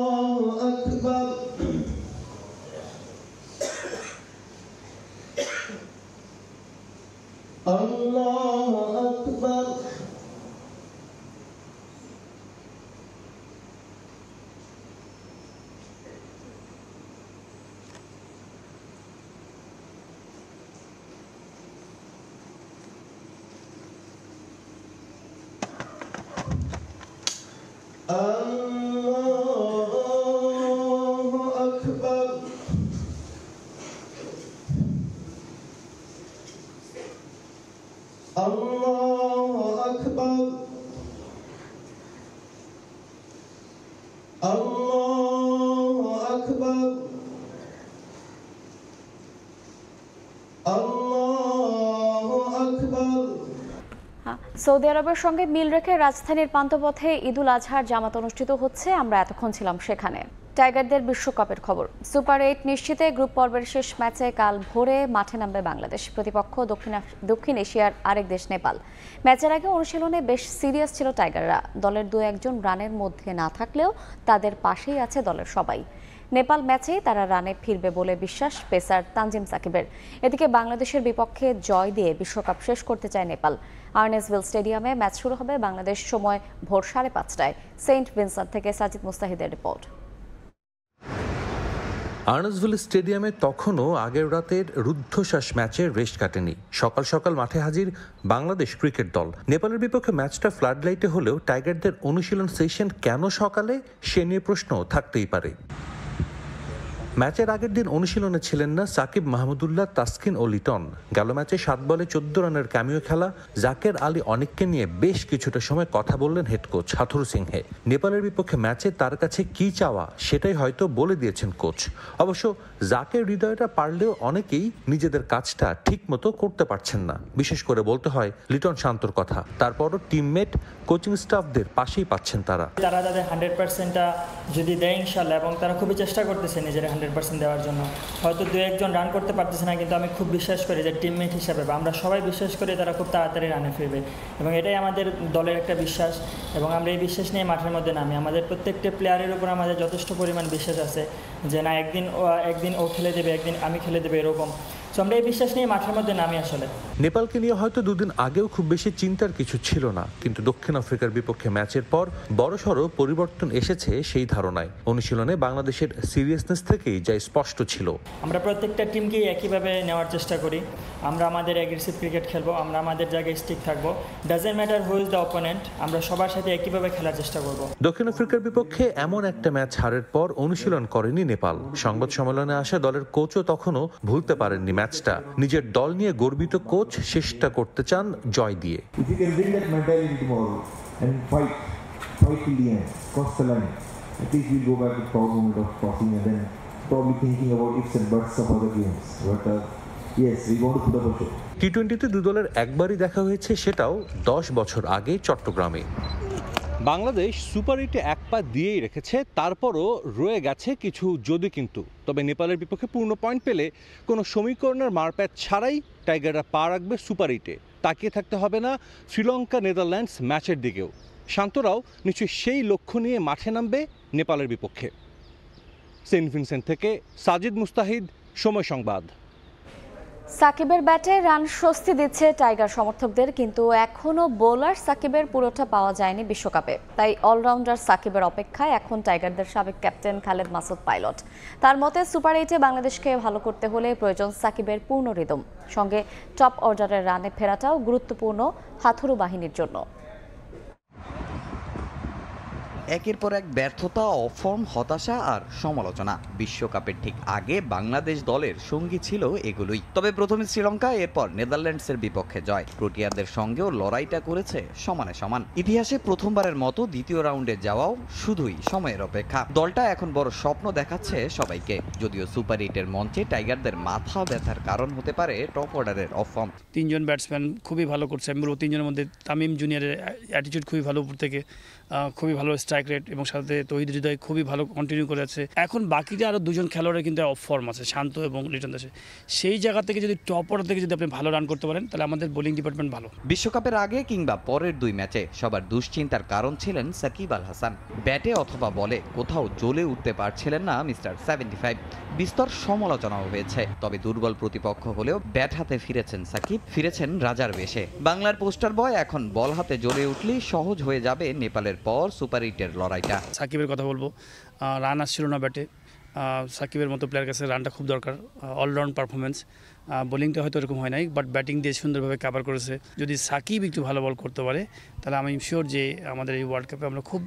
সৌদি আরবের সঙ্গে মিল রেখে রাজধানীর পান্তপথে ঈদুল আজহার জামাত অনুষ্ঠিত হচ্ছে আমরা এতক্ষণ ছিলাম সেখানে টাইগারদের বিশ্বকাপের খবর সুপার এইট নিশ্চিতে গ্রুপ পর্বের শেষ ম্যাচে কাল ভোরে মাঠে নামবে বাংলাদেশ প্রতিপক্ষ দক্ষিণ দক্ষিণ এশিয়ার আরেক দেশ নেপাল ম্যাচের আগে অনুশীলনে বেশ সিরিয়াস ছিল টাইগাররা দলের দু একজন রানের মধ্যে না থাকলেও তাদের পাশেই আছে দলের সবাই নেপাল ম্যাচে তারা রানে ফিরবে বলে বিশ্বাস পেসার তানজিম সাকিবের এদিকে বাংলাদেশের বিপক্ষে জয় দিয়ে বিশ্বকাপ শেষ করতে চায় নেপাল আর্নেসভিল স্টেডিয়ামে ম্যাচ শুরু হবে বাংলাদেশ সময় ভোর সাড়ে পাঁচটায় সেন্ট ভিনসার থেকে সাজিদ মুস্তাহিদের রিপোর্ট আর্নসভিল স্টেডিয়ামে তখনও আগের রাতের রুদ্ধশ্বাস ম্যাচে রেস্ট কাটেনি সকাল সকাল মাঠে হাজির বাংলাদেশ ক্রিকেট দল নেপালের বিপক্ষে ম্যাচটা ফ্লাডলাইটে হলেও টাইগারদের অনুশীলন সেশন কেন সকালে সে নিয়ে প্রশ্ন থাকতেই পারে ম্যাচের আগের দিন অনুশীলনে ছিলেন না সাকিব মাহমুদুল্লাহ তাসকিন ও লিটন গেল ম্যাচে সাত বলে চোদ্দ রানের ক্যামিও খেলা জাকের আলী অনেককে নিয়ে বেশ কিছুটা সময় কথা বললেন হেড কোচ হাথুর সিংহে নেপালের বিপক্ষে ম্যাচে তার কাছে কি চাওয়া সেটাই হয়তো বলে দিয়েছেন কোচ অবশ্য জাকের হৃদয়টা পারলেও অনেকেই নিজেদের কাজটা ঠিক মতো করতে পারছেন না বিশেষ করে বলতে হয় লিটন শান্তর কথা তারপরও টিমমেট কোচিং স্টাফদের পাশেই পাচ্ছেন তারা তারা তাদের হান্ড্রেড পার্সেন্টটা যদি দেয় ইনশাল্লাহ এবং তারা খুবই চেষ্টা করতেছে নিজের হান্ড্রেড পার্সেন্ট দেওয়ার জন্য হয়তো দু একজন রান করতে পারতেছে না কিন্তু আমি খুব বিশ্বাস করি যে টিমমেট হিসাবে বা আমরা সবাই বিশ্বাস করি তারা খুব তাড়াতাড়ি রানে ফিরবে এবং এটাই আমাদের দলের একটা বিশ্বাস এবং আমরা এই বিশ্বাস নিয়ে মাঠের মধ্যে নামি আমাদের প্রত্যেকটা প্লেয়ারের উপর আমাদের যথেষ্ট পরিমাণ বিশ্বাস আছে যে না একদিন একদিন ও খেলে দেবে একদিন আমি খেলে দেবে এরকম তো আমরা এই বিশ্বাস নিয়ে মাঠের মধ্যে নামি আসলে নেপালকে নিয়ে হয়তো দুদিন আগেও খুব বেশি চিন্তার কিছু ছিল না কিন্তু দক্ষিণ আফ্রিকার বিপক্ষে ম্যাচের পর বড়সড় পরিবর্তন এসেছে সেই ধারণায় অনুশীলনে বাংলাদেশের সিরিয়াসনেস থেকেই যা স্পষ্ট ছিল আমরা প্রত্যেকটা টিমকেই একইভাবে নেওয়ার চেষ্টা করি আমরা আমাদের অ্যাগ্রেসিভ ক্রিকেট খেলবো আমরা আমাদের জায়গায় স্টিক থাকবো doesn't matter who is the opponent আমরা সবার সাথে একইভাবে খেলার চেষ্টা করব দক্ষিণ আফ্রিকার বিপক্ষে এমন একটা ম্যাচ হারের পর অনুশীলন করেনি নেপাল সংবাদ সম্মেলনে আসা দলের কোচও তখনও ভুলতে পারেননি ম্যাচটা নিজের দল নিয়ে গর্বিত কোচ শেষটা করতে চান জয় দিয়ে টি টোয়েন্টিতে দুদলের একবারই দেখা হয়েছে সেটাও দশ বছর আগে চট্টগ্রামে বাংলাদেশ সুপার এক পা দিয়েই রেখেছে তারপরও রয়ে গেছে কিছু যদি কিন্তু তবে নেপালের বিপক্ষে পূর্ণ পয়েন্ট পেলে কোনো সমীকরণের মারপ্যাট ছাড়াই টাইগাররা পা রাখবে সুপার তাকিয়ে থাকতে হবে না শ্রীলঙ্কা নেদারল্যান্ডস ম্যাচের দিকেও শান্তরাও নিশ্চয়ই সেই লক্ষ্য নিয়ে মাঠে নামবে নেপালের বিপক্ষে সেন্ট ভিনসেন্ট থেকে সাজিদ মুস্তাহিদ সময় সংবাদ সাকিবের ব্যাটে রান স্বস্তি দিচ্ছে টাইগার সমর্থকদের কিন্তু এখনও বোলার সাকিবের পুরোটা পাওয়া যায়নি বিশ্বকাপে তাই অলরাউন্ডার সাকিবের অপেক্ষায় এখন টাইগারদের সাবেক ক্যাপ্টেন খালেদ মাসুদ পাইলট তার মতে সুপার এইটে বাংলাদেশকে ভালো করতে হলে প্রয়োজন সাকিবের পূর্ণ রিদম সঙ্গে টপ অর্ডারের রানে ফেরাটাও গুরুত্বপূর্ণ হাথুরু বাহিনীর জন্য একের পর এক ব্যর্থতা অফর্ম হতাশা আর সমালোচনা বিশ্বকাপের ঠিক আগে বাংলাদেশ দলের সঙ্গী ছিল এগুলোই তবে প্রথমে শ্রীলঙ্কা এরপর নেদারল্যান্ডসের বিপক্ষে জয় প্রোটিয়াদের সঙ্গেও লড়াইটা করেছে সমানে সমান ইতিহাসে প্রথমবারের মতো দ্বিতীয় রাউন্ডে যাওয়াও শুধুই সময়ের অপেক্ষা দলটা এখন বড় স্বপ্ন দেখাচ্ছে সবাইকে যদিও সুপার এইটের মঞ্চে টাইগারদের মাথা ব্যথার কারণ হতে পারে টপ অর্ডারের অফর্ম তিনজন ব্যাটসম্যান খুবই ভালো করছে আমি বলবো তিনজনের মধ্যে তামিম জুনিয়রের অ্যাটিটিউড খুবই ভালো উপর থেকে খুবই ভালো স্ট্রাইক রেট এবং সাথে তহিদ হৃদয় খুবই ভালো কন্টিনিউ করে আছে এখন বাকিরা আরও দুজন খেলোয়াড়ের কিন্তু অফ ফর্ম আছে শান্ত এবং লিটন দাসে সেই জায়গা থেকে যদি টপ অর্ডার থেকে যদি আপনি ভালো রান করতে পারেন তাহলে আমাদের বোলিং ডিপার্টমেন্ট ভালো বিশ্বকাপের আগে কিংবা পরের দুই ম্যাচে সবার দুশ্চিন্তার কারণ ছিলেন সাকিব আল হাসান ব্যাটে অথবা বলে কোথাও জ্বলে উঠতে পারছিলেন না মিস্টার সেভেন্টি ফাইভ বিস্তর সমালোচনাও হয়েছে তবে দুর্বল প্রতিপক্ষ হলেও ব্যাট হাতে ফিরেছেন সাকিব ফিরেছেন রাজার বেশে বাংলার পোস্টার বয় এখন বল হাতে জ্বলে উঠলেই সহজ হয়ে যাবে নেপালের পর সুপার এইটের লড়াইটা সাকিবের কথা বলবো রান আসছিল না ব্যাটে সাকিবের মতো প্লেয়ার কাছে রানটা খুব দরকার অলরাউন্ড পারফরমেন্স বোলিংটা হয়তো এরকম হয় নাই বাট ব্যাটিং দিয়ে সুন্দরভাবে কাভার করেছে যদি সাকিব একটু ভালো বল করতে পারে তাহলে আমি শিওর যে আমাদের এই ওয়ার্ল্ড কাপে আমরা খুব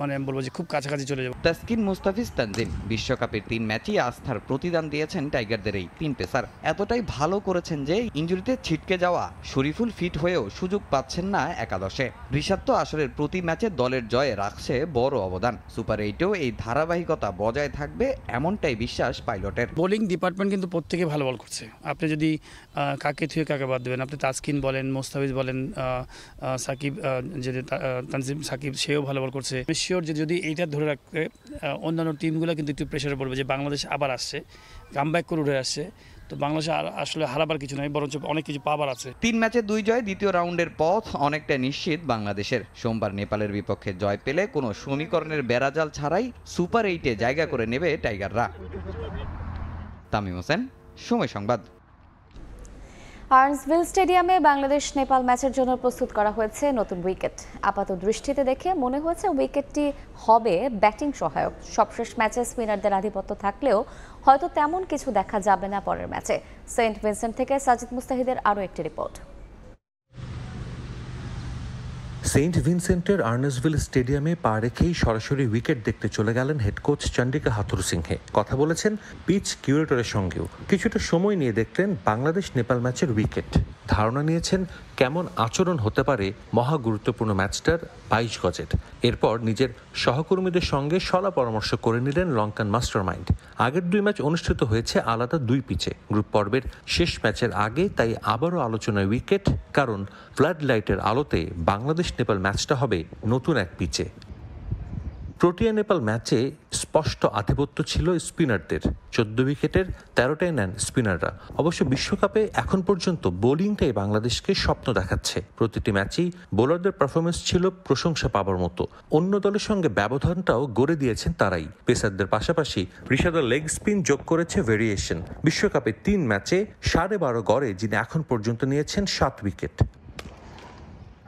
মানে আমি বলবো যে খুব কাছাকাছি চলে যাবো তাসকিন মুস্তাফিজ তানজিম বিশ্বকাপের তিন ম্যাচই আস্থার প্রতিদান দিয়েছেন টাইগারদের এই তিন পেসার এতটাই ভালো করেছেন যে ইঞ্জুরিতে ছিটকে যাওয়া শরীফুল ফিট হয়েও সুযোগ পাচ্ছেন না একাদশে ঋষাত্ম আসরের প্রতি ম্যাচে দলের জয়ে রাখছে বড় অবদান সুপার এইটেও এই ধারাবাহিকতা বজায় থাকবে এমনটাই বিশ্বাস পাইলটের বোলিং ডিপার্টমেন্ট কিন্তু প্রত্যেকে ভালো বল করছে আপনি যদি কাকে থুয়ে কাকে বাদ দেবেন আপনি তাসকিন বলেন মোস্তাফিজ বলেন সাকিব যে তানজিম সাকিব সেও ভালো বল করছে শিওর যে যদি এইটা ধরে রাখতে অন্যান্য টিমগুলো কিন্তু একটু প্রেশারে পড়বে যে বাংলাদেশ আবার আসছে কাম ব্যাক করে উঠে আসছে তো বাংলাদেশ আসলে হারাবার কিছু নয় বরঞ্চ অনেক কিছু পাবার আছে তিন ম্যাচে দুই জয় দ্বিতীয় রাউন্ডের পথ অনেকটা নিশ্চিত বাংলাদেশের সোমবার নেপালের বিপক্ষে জয় পেলে কোনো সমীকরণের বেড়াজাল ছাড়াই সুপার এইটে জায়গা করে নেবে টাইগাররা তামিম হোসেন সময় সংবাদ আর্নসভিল স্টেডিয়ামে বাংলাদেশ নেপাল ম্যাচের জন্য প্রস্তুত করা হয়েছে নতুন উইকেট আপাত দৃষ্টিতে দেখে মনে হয়েছে উইকেটটি হবে ব্যাটিং সহায়ক সবশেষ ম্যাচে স্পিনারদের আধিপত্য থাকলেও হয়তো তেমন কিছু দেখা যাবে না পরের ম্যাচে সেন্ট ভিনসেন্ট থেকে সাজিদ মুস্তাহিদের আরও একটি রিপোর্ট সেন্ট ভিনসেন্টের আর্নেসভিল স্টেডিয়ামে পা রেখেই সরাসরি উইকেট দেখতে চলে গেলেন head coach Chandika Hathurusinghe কথা বলেছেন পিচ কিউরেটরের সঙ্গেও কিছুটা সময় নিয়ে দেখলেন বাংলাদেশ নেপাল ম্যাচের উইকেট ধারণা নিয়েছেন কেমন আচরণ হতে পারে মহা গুরুত্বপূর্ণ ম্যাচটার বাইশ গজেট এরপর নিজের সহকর্মীদের সঙ্গে সলা পরামর্শ করে নিলেন লঙ্কান মাস্টার মাইন্ড আগের দুই ম্যাচ অনুষ্ঠিত হয়েছে আলাদা দুই পিচে গ্রুপ পর্বের শেষ ম্যাচের আগে তাই আবারও আলোচনায় উইকেট কারণ ফ্লাড লাইটের আলোতে বাংলাদেশ নেপাল ম্যাচটা হবে নতুন এক পিচে প্রোটিয়া নেপাল ম্যাচে স্পষ্ট আধিপত্য ছিল স্পিনারদের চোদ্দ উইকেটের তেরোটাই নেন স্পিনাররা অবশ্য বিশ্বকাপে এখন পর্যন্ত বোলিংটাই বাংলাদেশকে স্বপ্ন দেখাচ্ছে প্রতিটি ম্যাচেই বোলারদের পারফরমেন্স ছিল প্রশংসা পাবার মতো অন্য দলের সঙ্গে ব্যবধানটাও গড়ে দিয়েছেন তারাই পেসারদের পাশাপাশি ঋষাদা লেগ স্পিন যোগ করেছে ভেরিয়েশন বিশ্বকাপে তিন ম্যাচে সাড়ে বারো গড়ে যিনি এখন পর্যন্ত নিয়েছেন সাত উইকেট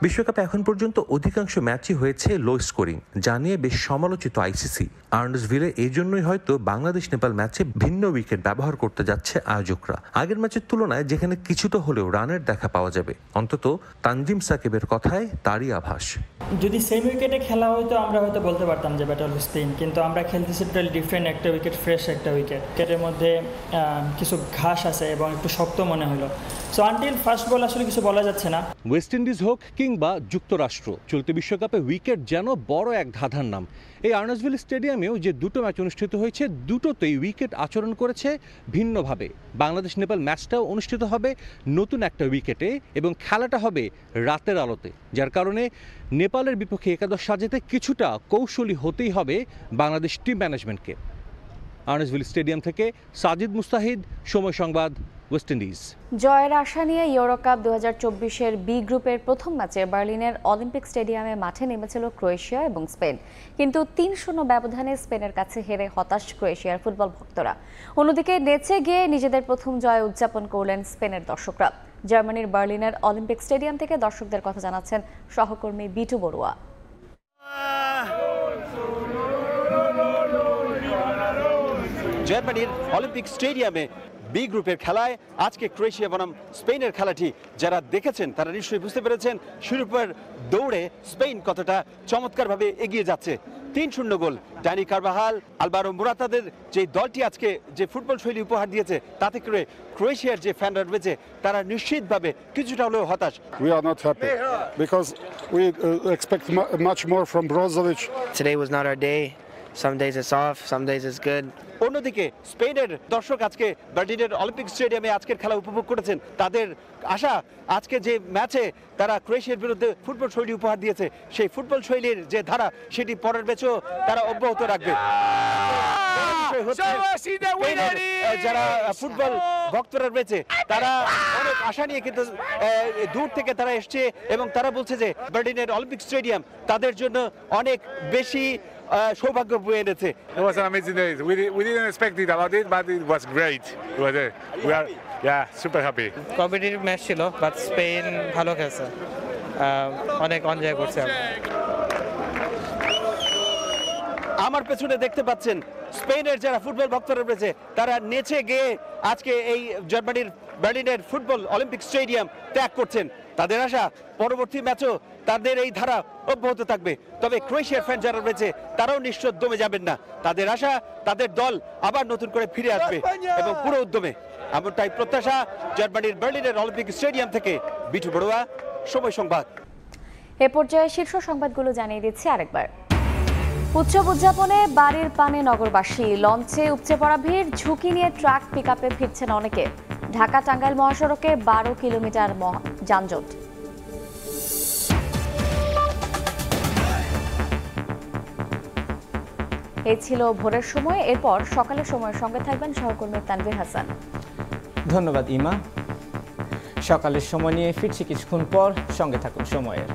বিশ্বকাপে এখন পর্যন্ত অধিকাংশ ম্যাচই হয়েছে লো স্কোরিং যা নিয়ে বেশ সমালোচিত আইসিসি আর্নসভিলে এই জন্যই হয়তো বাংলাদেশ নেপাল ম্যাচে ভিন্ন উইকেট ব্যবহার করতে যাচ্ছে আয়োজকরা আগের ম্যাচের তুলনায় যেখানে কিছুটা হলেও রানের দেখা পাওয়া যাবে অন্তত তানজিম সাকিবের কথায় তারই আভাস যদি সেম উইকেটে খেলা হয়তো আমরা হয়তো বলতে পারতাম যে ব্যাটল হুস্তিন কিন্তু আমরা খেলতেছি টোটাল ডিফারেন্ট একটা উইকেট ফ্রেশ একটা উইকেট উইকেটের মধ্যে কিছু ঘাস আছে এবং একটু শক্ত মনে হলো সো আনটিল ফার্স্ট বল আসলে কিছু বলা যাচ্ছে না ওয়েস্ট ইন্ডিজ হোক কি কিংবা যুক্তরাষ্ট্র চলতি বিশ্বকাপে উইকেট যেন বড় এক ধাঁধার নাম এই আর্নসভিল স্টেডিয়ামেও যে দুটো ম্যাচ অনুষ্ঠিত হয়েছে দুটোতেই উইকেট আচরণ করেছে ভিন্নভাবে বাংলাদেশ নেপাল ম্যাচটাও অনুষ্ঠিত হবে নতুন একটা উইকেটে এবং খেলাটা হবে রাতের আলোতে যার কারণে নেপালের বিপক্ষে একাদশ সাজেতে কিছুটা কৌশলী হতেই হবে বাংলাদেশ টিম ম্যানেজমেন্টকে আর্নসভিল স্টেডিয়াম থেকে সাজিদ মুস্তাহিদ সময় সংবাদ ওয়েস্ট ইন্ডিজ জয়ের আশা নিয়ে ইউরো কাপ দু এর বি গ্রুপের প্রথম ম্যাচে বার্লিনের অলিম্পিক স্টেডিয়ামে মাঠে নেমেছিল ক্রোয়েশিয়া এবং স্পেন কিন্তু তিন শূন্য ব্যবধানে স্পেনের কাছে হেরে হতাশ ক্রোয়েশিয়ার ফুটবল ভক্তরা অন্যদিকে নেচে গিয়ে নিজেদের প্রথম জয় উদযাপন করলেন স্পেনের দর্শকরা জার্মানির বার্লিনের অলিম্পিক স্টেডিয়াম থেকে দর্শকদের কথা জানাচ্ছেন সহকর্মী বিটু বড়ুয়া জার্মানির অলিম্পিক স্টেডিয়ামে বি গ্রুপের খেলায় আজকে ক্রোয়েশিয়া বনাম স্পেনের খেলাটি যারা দেখেছেন তারা নিশ্চয়ই বুঝতে পেরেছেন শিরোপার দৌড়ে স্পেন কতটা চমৎকারভাবে এগিয়ে যাচ্ছে তিন শূন্য গোল ডানি কারবাহাল আলবারো মুরাতাদের যে দলটি আজকে যে ফুটবল শৈলী উপহার দিয়েছে তাতে করে ক্রোয়েশিয়ার যে ফ্যানরা রয়েছে তারা নিশ্চিতভাবে কিছুটা হলেও হতাশ we are not happy uh, expect much more from some days it's off, some days it's good. অন্যদিকে স্পেনের দর্শক আজকে বার্লিনের অলিম্পিক স্টেডিয়ামে আজকের খেলা উপভোগ করেছেন তাদের আশা আজকে যে ম্যাচে তারা ক্রোয়েশিয়ার বিরুদ্ধে ফুটবল শৈলী উপহার দিয়েছে সেই ফুটবল শৈলীর যে ধারা সেটি পরের ম্যাচেও তারা অব্যাহত রাখবে যারা ফুটবল ভক্তরা রয়েছে তারা অনেক আশা নিয়ে কিন্তু দূর থেকে তারা এসছে এবং তারা বলছে যে বার্লিনের অলিম্পিক স্টেডিয়াম তাদের জন্য অনেক বেশি সৌভাগ্য বয়ে এনেছে It was an ম্যাচ ছিল বাট স্পেন ভালো খেলছে অনেক এনজয় করছে আমার পেছনে দেখতে পাচ্ছেন স্পেনের যারা ফুটবল ভক্তরা রয়েছে তারা নেচে গিয়ে আজকে এই জার্মানির বার্লিনের ফুটবল অলিম্পিক স্টেডিয়াম ত্যাগ করছেন তাদের আশা পরবর্তী ম্যাচও তাদের এই ধারা অব্যাহত থাকবে তবে ক্রোয়েশিয়ার ফ্যান যারা রয়েছে তারাও নিশ্চয় উদ্যমে যাবেন না তাদের আশা তাদের দল আবার নতুন করে ফিরে আসবে এবং পুরো উদ্যমে এমনটাই প্রত্যাশা জার্মানির বার্লিনের অলিম্পিক স্টেডিয়াম থেকে বিটু বড়ুয়া সময় সংবাদ এ পর্যায়ে শীর্ষ সংবাদগুলো জানিয়ে দিচ্ছি আরেকবার উৎসব উদযাপনে বাড়ির পানে নগরবাসী লঞ্চে উপচে পড়া ভিড় ঝুঁকি নিয়ে ট্রাক পিকআপে ফিরছেন অনেকে ঢাকা টাঙ্গাইল মহাসড়কে বারো কিলোমিটার যানজট এ ছিল ভোরের সময় এরপর সকালের সময় সঙ্গে থাকবেন সহকর্মী তানভীর হাসান ধন্যবাদ ইমা সকালের সময় নিয়ে ফিরছি কিছুক্ষণ পর সঙ্গে থাকুন সময়ের